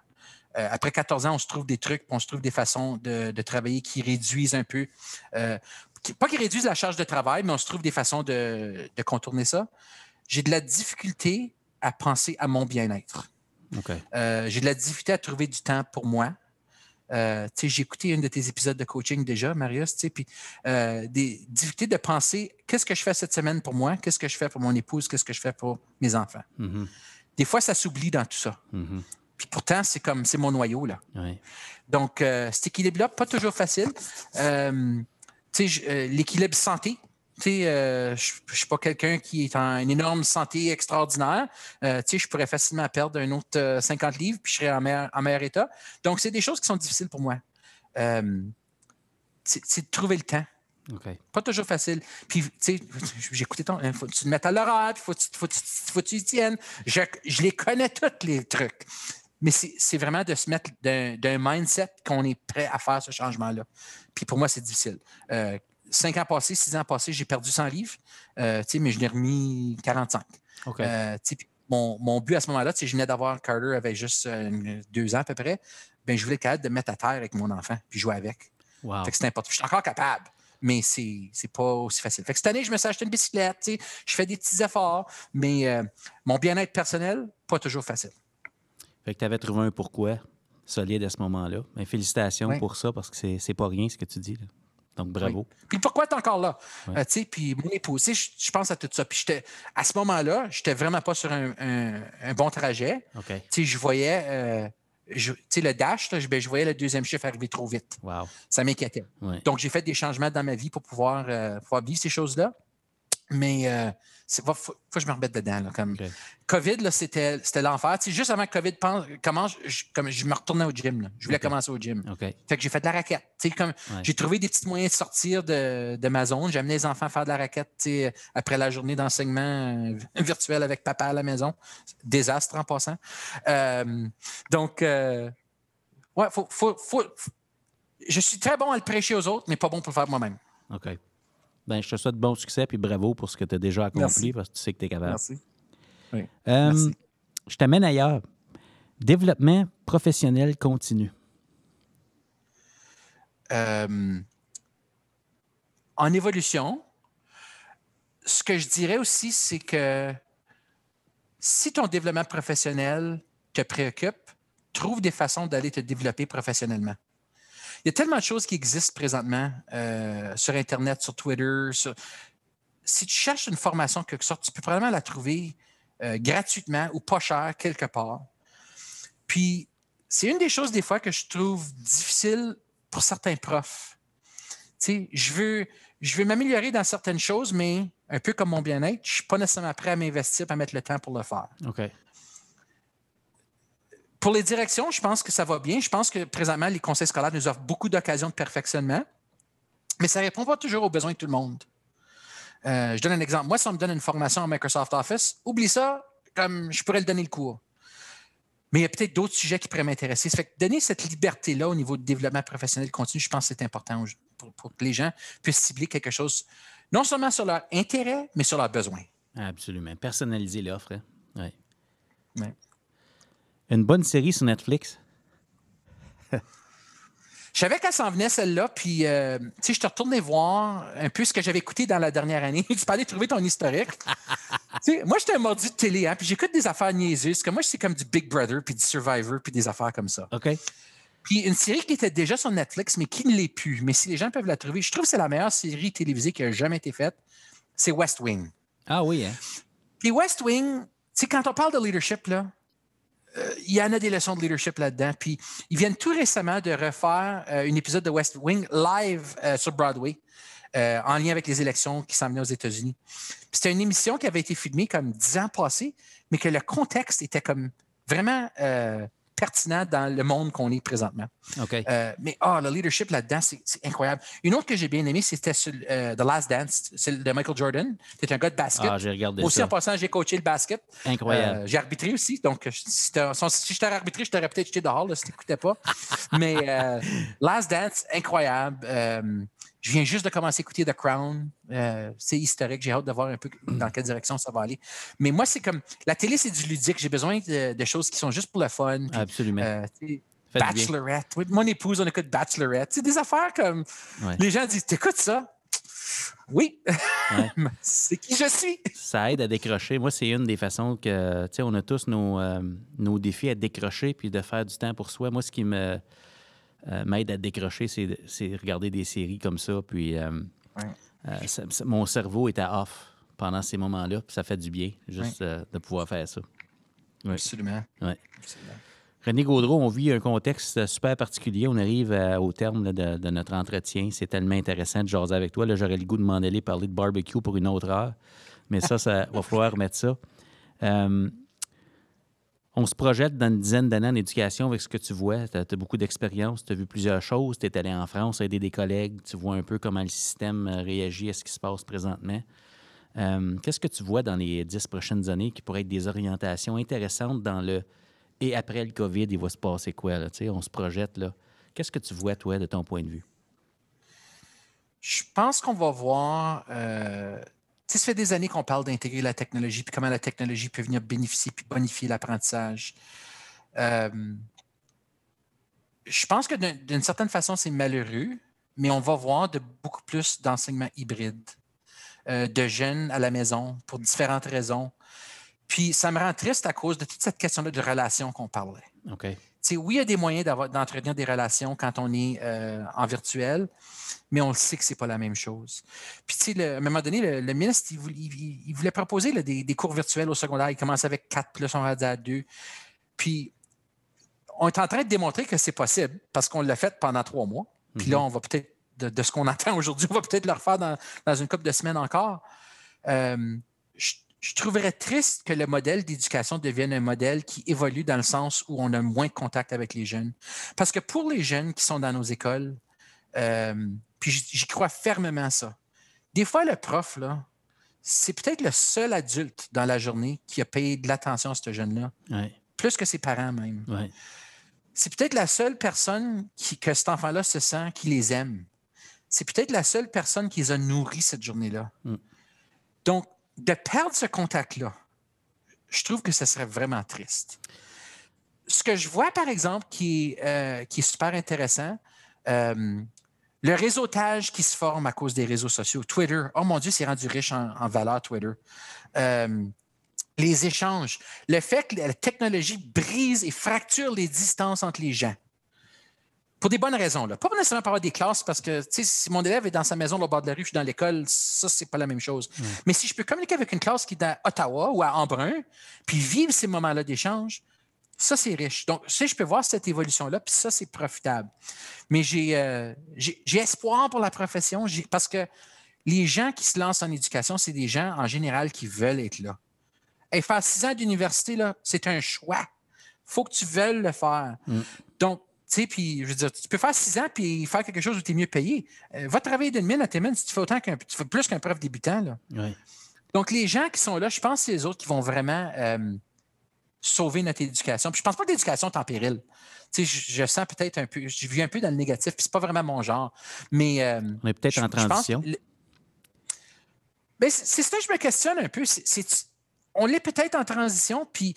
Speaker 2: après 14 ans, on se trouve des trucs, on se trouve des façons de, travailler qui réduisent un peu. pas qui réduisent la charge de travail, mais on se trouve des façons de, contourner ça. J'ai de la difficulté à penser à mon bien-être. j'ai de la difficulté à trouver du temps pour moi. Euh, j'ai écouté un de tes épisodes de coaching déjà, Marius, puis euh, des difficultés de penser qu'est-ce que je fais cette semaine pour moi, qu'est-ce que je fais pour mon épouse, qu'est-ce que je fais pour mes
Speaker 1: enfants. Mm-hmm.
Speaker 2: Des fois, ça s'oublie dans tout ça. Mm-hmm. Puis pourtant, c'est comme c'est mon noyau là. Donc, euh, cet équilibre-là, pas toujours facile. l'équilibre santé, tu sais, euh, je ne suis pas quelqu'un qui est en une énorme santé extraordinaire. Euh, tu sais, je pourrais facilement perdre un autre 50 euh, livres, puis je serais en meilleur, état. Donc, c'est des choses qui sont difficiles pour moi. c'est de trouver le temps. Pas toujours facile. Puis, tu sais, j'ai écouté ton. Faut tu te mettes à l'horaire, faut tu, faut, y tiennes. Je, les connais tous, les trucs. Mais c'est vraiment de se mettre d'un mindset qu'on est prêt à faire ce changement-là. Puis pour moi, c'est difficile cinq ans passés, six ans passés, j'ai perdu 100 livres, euh, mais je l'ai remis 45. Euh, mon, but à ce moment-là, je venais d'avoir Carter avait juste euh, deux ans à peu près. Ben, je voulais être capable de mettre à terre avec mon enfant puis jouer avec. c'est important. Je suis encore capable, mais c'est, n'est pas aussi facile. cette année, je me suis acheté une bicyclette. Je fais des petits efforts, mais mon bien-être personnel,
Speaker 1: pas toujours facile. Fait que tu avais trouvé un pourquoi solide à ce moment-là. Ben, félicitations pour ça parce que c'est, n'est pas rien ce que tu dis. Là. Donc, bravo.
Speaker 2: Puis pourquoi tu es encore là? Euh, puis mon épouse, je pense à tout ça. Puis à ce moment-là, je n'étais vraiment pas sur un, bon trajet. Tu je voyais euh, le dash, ben, je, voyais le deuxième chiffre arriver trop vite. Ça m'inquiétait. Donc, j'ai fait des changements dans ma vie pour pouvoir, euh, ces choses-là. Mais il euh, faut, que je me remette dedans. Là, comme. Covid COVID, c'était l'enfer. juste avant que COVID pense, je, comme, je me retournais au gym. Je voulais commencer au gym. Fait que j'ai fait de la raquette. Comme, J'ai trouvé des petits moyens de sortir de, de ma zone. J'amenais les enfants faire de la raquette après la journée d'enseignement euh, virtuel avec papa à la maison. Désastre en passant. Euh, donc, ouais, faut, faut, faut, je suis très bon à le prêcher aux autres, mais pas bon pour le faire moi-même.
Speaker 1: OK. Ben, je te souhaite bon succès puis bravo pour ce que tu as déjà accompli parce que tu sais que tu es capable. Euh, Merci. Je t'amène ailleurs. Développement professionnel continu.
Speaker 2: Euh, en évolution, ce que je dirais aussi, c'est que si ton développement professionnel te préoccupe, trouve des façons d'aller te développer professionnellement. Il y a tellement de choses qui existent présentement euh, sur Internet, sur Twitter. Si tu cherches une formation quelque sorte, tu peux probablement la trouver euh, gratuitement ou pas cher quelque part. Puis, c'est une des choses des fois que je trouve difficile pour certains profs. Tu sais, je veux, je veux m'améliorer dans certaines choses, mais un peu comme mon bien-être, je ne suis pas nécessairement prêt à m'investir, à mettre le temps pour le faire. OK pour les directions, je pense que ça va bien. Je pense que présentement, les conseils scolaires nous offrent beaucoup d'occasions de perfectionnement, mais ça ne répond pas toujours aux besoins de tout le monde. Euh, je donne un exemple. Moi, si on me donne une formation en Microsoft Office, oublie ça, comme je pourrais le donner le cours. Mais il y a peut-être d'autres sujets qui pourraient m'intéresser. Ça fait que donner cette liberté-là au niveau du développement professionnel continu, je pense que c'est important pour, que les gens puissent cibler quelque chose, non seulement sur leur intérêt, mais sur leurs besoins.
Speaker 1: Absolument. Personnaliser l'offre. oui. Hein. Oui une bonne série sur Netflix. Je
Speaker 2: savais qu'elle s'en venait, celle-là, puis euh, je te retournais voir un peu ce que j'avais écouté dans la dernière année. tu parlais de trouver ton historique. moi, j'étais un mordu de télé, hein, puis j'écoute des affaires niaiseuses. Que moi, c'est comme du Big Brother, puis du Survivor, puis des affaires comme ça. OK. Puis une série qui était déjà sur Netflix, mais qui ne l'est plus. Mais si les gens peuvent la trouver, je trouve que c'est la meilleure série télévisée qui a jamais été faite. C'est West Wing. Ah oui, hein? Puis West Wing, tu sais, quand on parle de leadership, là, euh, il y en a des leçons de leadership là-dedans. Puis ils viennent tout récemment de refaire euh, un épisode de West Wing live euh, sur Broadway. en lien avec les élections qui s'emmenaient aux États-Unis. C'était une émission qui avait été filmée comme dix ans passés, mais que le contexte était comme vraiment pertinent dans le monde qu'on est présentement. OK. Euh, mais ah, le leadership là-dedans, c'est, incroyable. Une autre que j'ai bien aimée, c'était euh, The Last Dance, celle de Michael Jordan. C'est un gars de basket. Ah, j'ai regardé aussi, en passant, j'ai coaché le basket. Incroyable. Euh, j'ai arbitré aussi. Donc, si, si j'étais arbitré, je t'aurais peut-être jeté dehors là, si tu n'écoutais pas. mais Last Dance, incroyable. Je viens juste de commencer à écouter The Crown. Euh, c'est historique. J'ai hâte de voir un peu dans quelle direction ça va aller. Mais moi, c'est comme. La télé, c'est du ludique. J'ai besoin de, choses qui sont juste pour le fun. Absolument. Euh, Bachelorette. mon épouse, on écoute Bachelorette. C'est des affaires comme. Les gens disent T'écoutes ça Oui. c'est qui je suis.
Speaker 1: ça aide à décrocher. Moi, c'est une des façons que. Tu sais, on a tous nos, euh, nos défis à décrocher puis de faire du temps pour soi. Moi, ce qui me euh, m'aide à décrocher, c'est regarder des séries comme ça. Puis euh, euh, mon cerveau est à off pendant ces moments-là, puis ça fait du bien juste de pouvoir faire ça. Absolument. René Gaudreau, on vit un contexte super particulier. On arrive au terme de, notre entretien. C'est tellement intéressant de jaser avec toi. Là, J'aurais le goût de m'en aller parler de barbecue pour une autre heure. Mais ça, ça va falloir remettre ça on se projette dans une dizaine d'années en éducation avec ce que tu vois. Tu as, beaucoup d'expérience, tu as vu plusieurs choses, tu es allé en France aider des collègues, tu vois un peu comment le système euh, réagit à ce qui se passe présentement. Euh, qu'est-ce que tu vois dans les dix prochaines années qui pourraient être des orientations intéressantes dans le et après le COVID, il va se passer quoi? Là, on se projette là. Qu'est-ce que tu vois, toi, de ton point de vue?
Speaker 2: Je pense qu'on va voir euh, ça fait des années qu'on parle d'intégrer la technologie, puis comment la technologie peut venir bénéficier, puis bonifier l'apprentissage. Euh, je pense que d'une certaine façon, c'est malheureux, mais on va voir de beaucoup plus d'enseignement hybride, euh, de jeunes à la maison, pour différentes raisons. Puis ça me rend triste à cause de toute cette question-là de relation qu'on parlait. OK oui, il y a des moyens d'entretenir des relations quand on est euh, en virtuel, mais on le sait que ce n'est pas la même chose. Puis, le, à un moment donné, le, ministre, il, voulait proposer des, cours virtuels au secondaire. Il commence avec quatre, puis là, à deux. Puis, on est en train de démontrer que c'est possible parce qu'on l'a fait pendant trois mois. Puis là, mhm. on va peut-être, de, ce qu'on attend aujourd'hui, on va peut-être le refaire dans, une couple de semaines encore. Euh, je trouverais triste que le modèle d'éducation devienne un modèle qui évolue dans le sens où on a moins de contact avec les jeunes. Parce que pour les jeunes qui sont dans nos écoles, euh, puis j'y crois fermement ça, des fois le prof, là, c'est peut-être le seul adulte dans la journée qui a payé de l'attention à ce jeune-là, plus que ses parents même. C'est peut-être la seule personne que cet enfant-là se sent qui les aime. C'est peut-être la seule personne qui les a nourris cette journée-là. Mm. Donc, de perdre ce contact-là, je trouve que ce serait vraiment triste. Ce que je vois, par exemple, qui, est euh, super intéressant, euh, le réseautage qui se forme à cause des réseaux sociaux. Twitter, oh mon Dieu, c'est rendu riche en, valeur, Twitter. Euh, les échanges, le fait que la technologie brise et fracture les distances entre les gens pour des bonnes raisons. Là. Pas nécessairement avoir des classes, parce que si mon élève est dans sa maison, au bord de la rue, je suis dans l'école, ça, c'est pas la même chose. Mais si je peux communiquer avec une classe qui est à Ottawa ou à Embrun, puis vivre ces moments-là d'échange, ça, c'est riche. Donc, si je peux voir cette évolution-là, puis ça, c'est profitable. Mais j'ai euh, espoir pour la profession parce que les gens qui se lancent en éducation, c'est des gens, en général, qui veulent être là. Et faire six ans d'université, c'est un choix. Il faut que tu veuilles le faire. Mm. Donc, tu sais, puis, je veux dire, tu peux faire six ans puis faire quelque chose où tu es mieux payé. Euh, va travailler d'une mine à tes mines si tu fais autant qu'un, plus qu'un prof débutant. Là. Donc, les gens qui sont là, je pense que c'est les autres qui vont vraiment euh, sauver notre éducation. Puis, je pense pas que l'éducation est en péril. Tu je, sens peut-être un peu, je vis un peu dans le négatif, puis c'est pas vraiment mon genre. Mais. Euh,
Speaker 1: on est peut-être en transition.
Speaker 2: Mais c'est ça que je me questionne un peu. On est, peut-être en transition, puis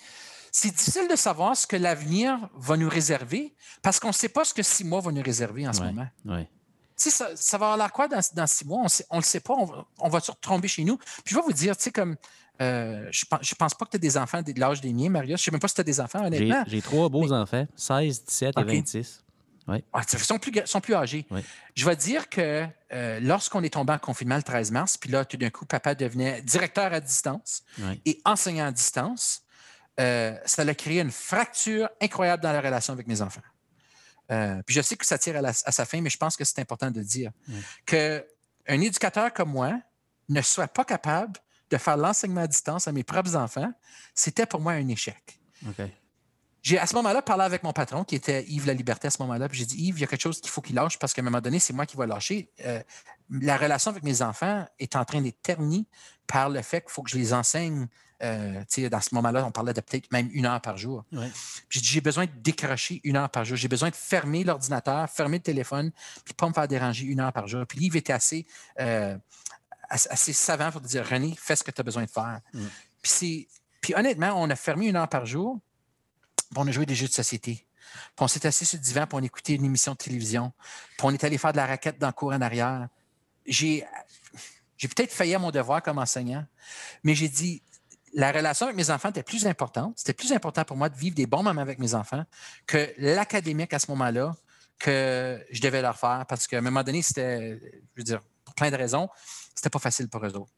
Speaker 2: c'est difficile de savoir ce que l'avenir va nous réserver parce qu'on ne sait pas ce que six mois va nous réserver en ce moment. Ouais. Ça, ça, va avoir l'air quoi dans, six mois? On ne le sait pas. On va, se va chez nous. Puis je vais vous dire, tu sais, comme euh, je ne pense, pas que tu as des enfants de l'âge des miens, Marius. Je ne sais même pas si tu as des enfants, honnêtement.
Speaker 1: J'ai trois beaux enfants, 16, 17 et 26.
Speaker 2: Ah, ils sont plus, âgés. Je vais dire que euh, lorsqu'on est tombé en confinement le 13 mars, puis là, tout d'un coup, papa devenait directeur à distance et enseignant à distance, euh, ça a créé une fracture incroyable dans la relation avec mes enfants. Euh, puis je sais que ça tire à, sa fin, mais je pense que c'est important de dire que qu'un éducateur comme moi ne soit pas capable de faire l'enseignement à distance à mes propres enfants, c'était pour moi un échec. J'ai à ce moment-là parlé avec mon patron, qui était Yves La Liberté à ce moment-là, puis j'ai dit Yves, il y a quelque chose qu'il faut qu'il lâche parce qu'à un moment donné, c'est moi qui vais lâcher. Euh, la relation avec mes enfants est en train d'être ternie par le fait qu'il faut que je les enseigne euh, dans ce moment-là, on parlait de peut-être même une heure par jour. J'ai dit, j'ai besoin de décrocher une heure par jour. J'ai besoin de fermer l'ordinateur, fermer le téléphone, puis pas me faire déranger une heure par jour. Puis Yves était assez, euh, assez savant pour dire, René, fais ce que tu as besoin de faire. Puis, honnêtement, on a fermé une heure par jour, pour on a joué des jeux de société. Puis on s'est assis sur le divan, pour écouter une émission de télévision. Puis on est allé faire de la raquette dans le cours en arrière. J'ai, j'ai peut-être failli à mon devoir comme enseignant, mais j'ai dit, la relation avec mes enfants était plus importante. C'était plus important pour moi de vivre des bons moments avec mes enfants que l'académique à ce moment-là que je devais leur faire parce qu'à un moment donné, c'était, je veux dire, pour plein de raisons, c'était pas facile pour eux autres.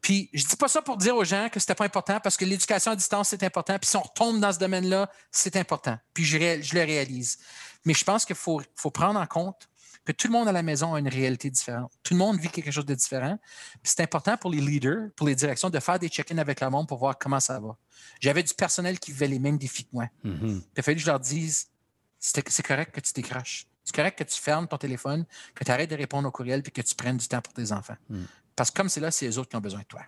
Speaker 2: Puis je dis pas ça pour dire aux gens que c'était pas important parce que l'éducation à distance, c'est important. Puis si on retombe dans ce domaine-là, c'est important. Puis je, le réalise. Mais je pense qu'il faut prendre en compte tout le monde à la maison a une réalité différente. Tout le monde vit quelque chose de différent. C'est important pour les leaders, pour les directions, de faire des check-ins avec le monde pour voir comment ça va. J'avais du personnel qui vivait les mêmes défis que moi. Mm-hmm. Il a fallu que je leur dise c'est correct que tu décroches. C'est correct que tu fermes ton téléphone, que tu arrêtes de répondre aux courriels et que tu prennes du temps pour tes enfants. Mm. Parce que comme c'est là, c'est les autres qui ont besoin de toi.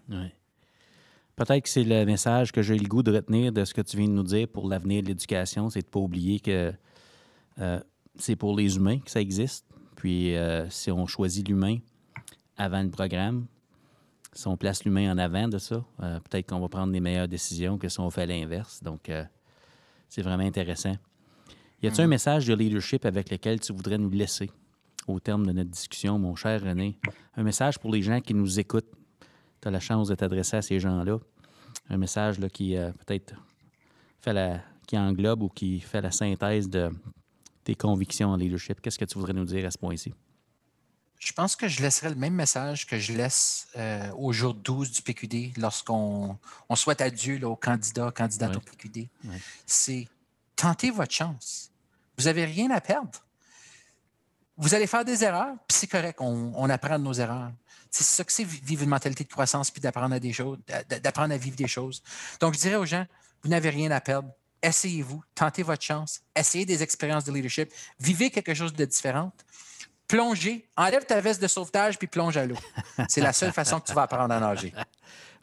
Speaker 1: Peut-être que c'est le message que j'ai le goût de retenir de ce que tu viens de nous dire pour l'avenir de l'éducation, c'est de ne pas oublier que euh, c'est pour les humains que ça existe, puis, euh, si on choisit l'humain avant le programme, si on place l'humain en avant de ça, euh, peut-être qu'on va prendre les meilleures décisions que si on fait l'inverse. Donc, euh, c'est vraiment intéressant. Y a-t-il un mm. message de leadership avec lequel tu voudrais nous laisser au terme de notre discussion, mon cher René? Un message pour les gens qui nous écoutent. Tu as la chance de t'adresser à ces gens-là. Un message qui peut-être fait la, qui englobe ou qui fait la synthèse de tes convictions en leadership. Qu'est-ce que tu voudrais nous dire à ce point-ci?
Speaker 2: Je pense que je laisserai le même message que je laisse euh, au jour 12 du PQD lorsqu'on souhaite adieu aux candidats, candidats au PQD. C'est tentez votre chance. Vous n'avez rien à perdre. Vous allez faire des erreurs, puis c'est correct, on, apprend de nos erreurs. C'est ça que c'est vivre une mentalité de croissance, puis d'apprendre des d'apprendre à vivre des choses. Donc, je dirais aux gens, vous n'avez rien à perdre essayez-vous, tentez votre chance, essayez des expériences de leadership, vivez quelque chose de différent. Plongez, enlève ta veste de sauvetage puis plonge à l'eau. C'est la seule façon que tu vas apprendre à
Speaker 1: nager.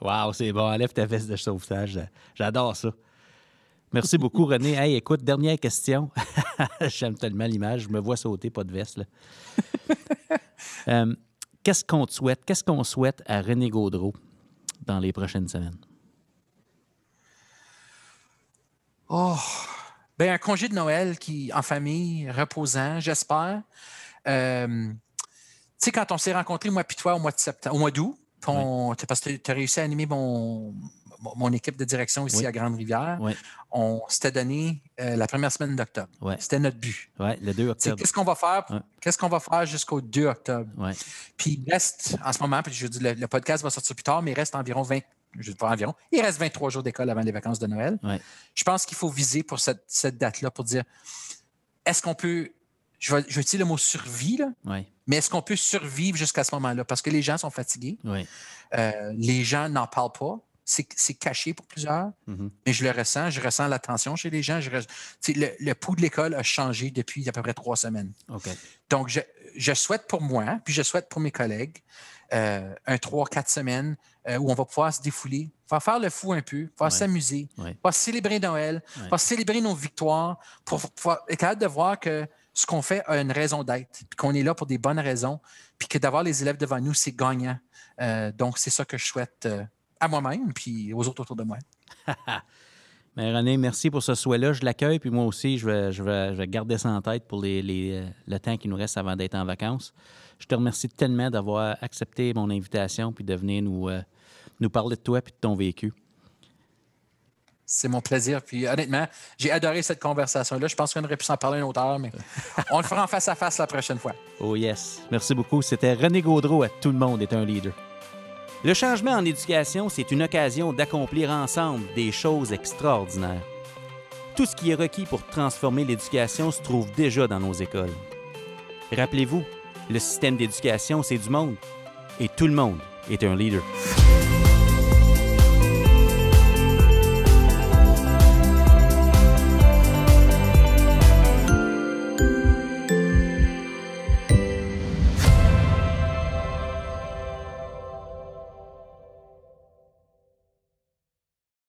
Speaker 1: Wow, c'est bon, enlève ta veste de sauvetage. J'adore ça. Merci beaucoup, René. Hey, écoute, dernière question. J'aime tellement l'image. Je me vois sauter, pas de veste. Euh, qu'est-ce qu'on te souhaite? Qu'est-ce qu'on souhaite à René Gaudreau dans les prochaines semaines?
Speaker 2: Oh, ben un congé de Noël qui, en famille, reposant, j'espère. Euh, tu sais, quand on s'est rencontrés, moi puis toi, au mois de septembre, au mois d'août, parce que tu as réussi à animer mon, mon équipe de direction ici à Grande-Rivière, on s'était donné euh, la première semaine d'octobre.
Speaker 1: C'était notre but. Oui,
Speaker 2: le 2 octobre. Qu'est-ce qu'on va faire? Qu'est-ce qu'on va faire jusqu'au 2 octobre? Puis il reste en ce moment, puis je dis le, podcast va sortir plus tard, mais il reste environ 20, environ. Il reste 23 jours d'école avant les vacances de Noël. Je pense qu'il faut viser pour cette, date-là pour dire est-ce qu'on peut. Je vais, utiliser le mot survie, mais est-ce qu'on peut survivre jusqu'à ce moment-là? Parce que les gens sont fatigués. Euh, les gens n'en parlent pas. C'est caché pour plusieurs, mm-hmm. mais je le ressens. Je ressens l'attention chez les gens. le, pouls de l'école a changé depuis à peu près trois semaines. Donc, je souhaite pour moi, puis je souhaite pour mes collègues euh, un 3-4 semaines euh, où on va pouvoir se défouler, va faire le fou un peu, pouvoir s'amuser, pas pouvoir célébrer Noël, pouvoir célébrer nos victoires, pour pouvoir être capable de voir que ce qu'on fait a une raison d'être, qu'on est là pour des bonnes raisons, puis que d'avoir les élèves devant nous, c'est gagnant. Euh, donc, c'est ça que je souhaite à moi-même, puis aux autres autour de moi.
Speaker 1: René, merci pour ce souhait-là. Je l'accueille, puis moi aussi, je vais, garder ça en tête pour les, euh, le temps qui nous reste avant d'être en vacances. Je te remercie tellement d'avoir accepté mon invitation, puis de venir euh, nous, parler de toi, puis de ton vécu. C'est mon plaisir.
Speaker 2: Puis honnêtement, j'ai adoré cette conversation-là. Je pense qu'on aurait pu s'en parler une autre heure, mais on le fera en face à
Speaker 1: face la prochaine fois. Oh yes. Merci beaucoup. C'était René Gaudreau à Tout le monde est un leader. Le changement en éducation, c'est une occasion d'accomplir ensemble des choses extraordinaires. Tout ce qui est requis pour transformer l'éducation se trouve déjà dans nos écoles. Rappelez-vous, le système d'éducation, c'est du monde, et tout le monde est un leader.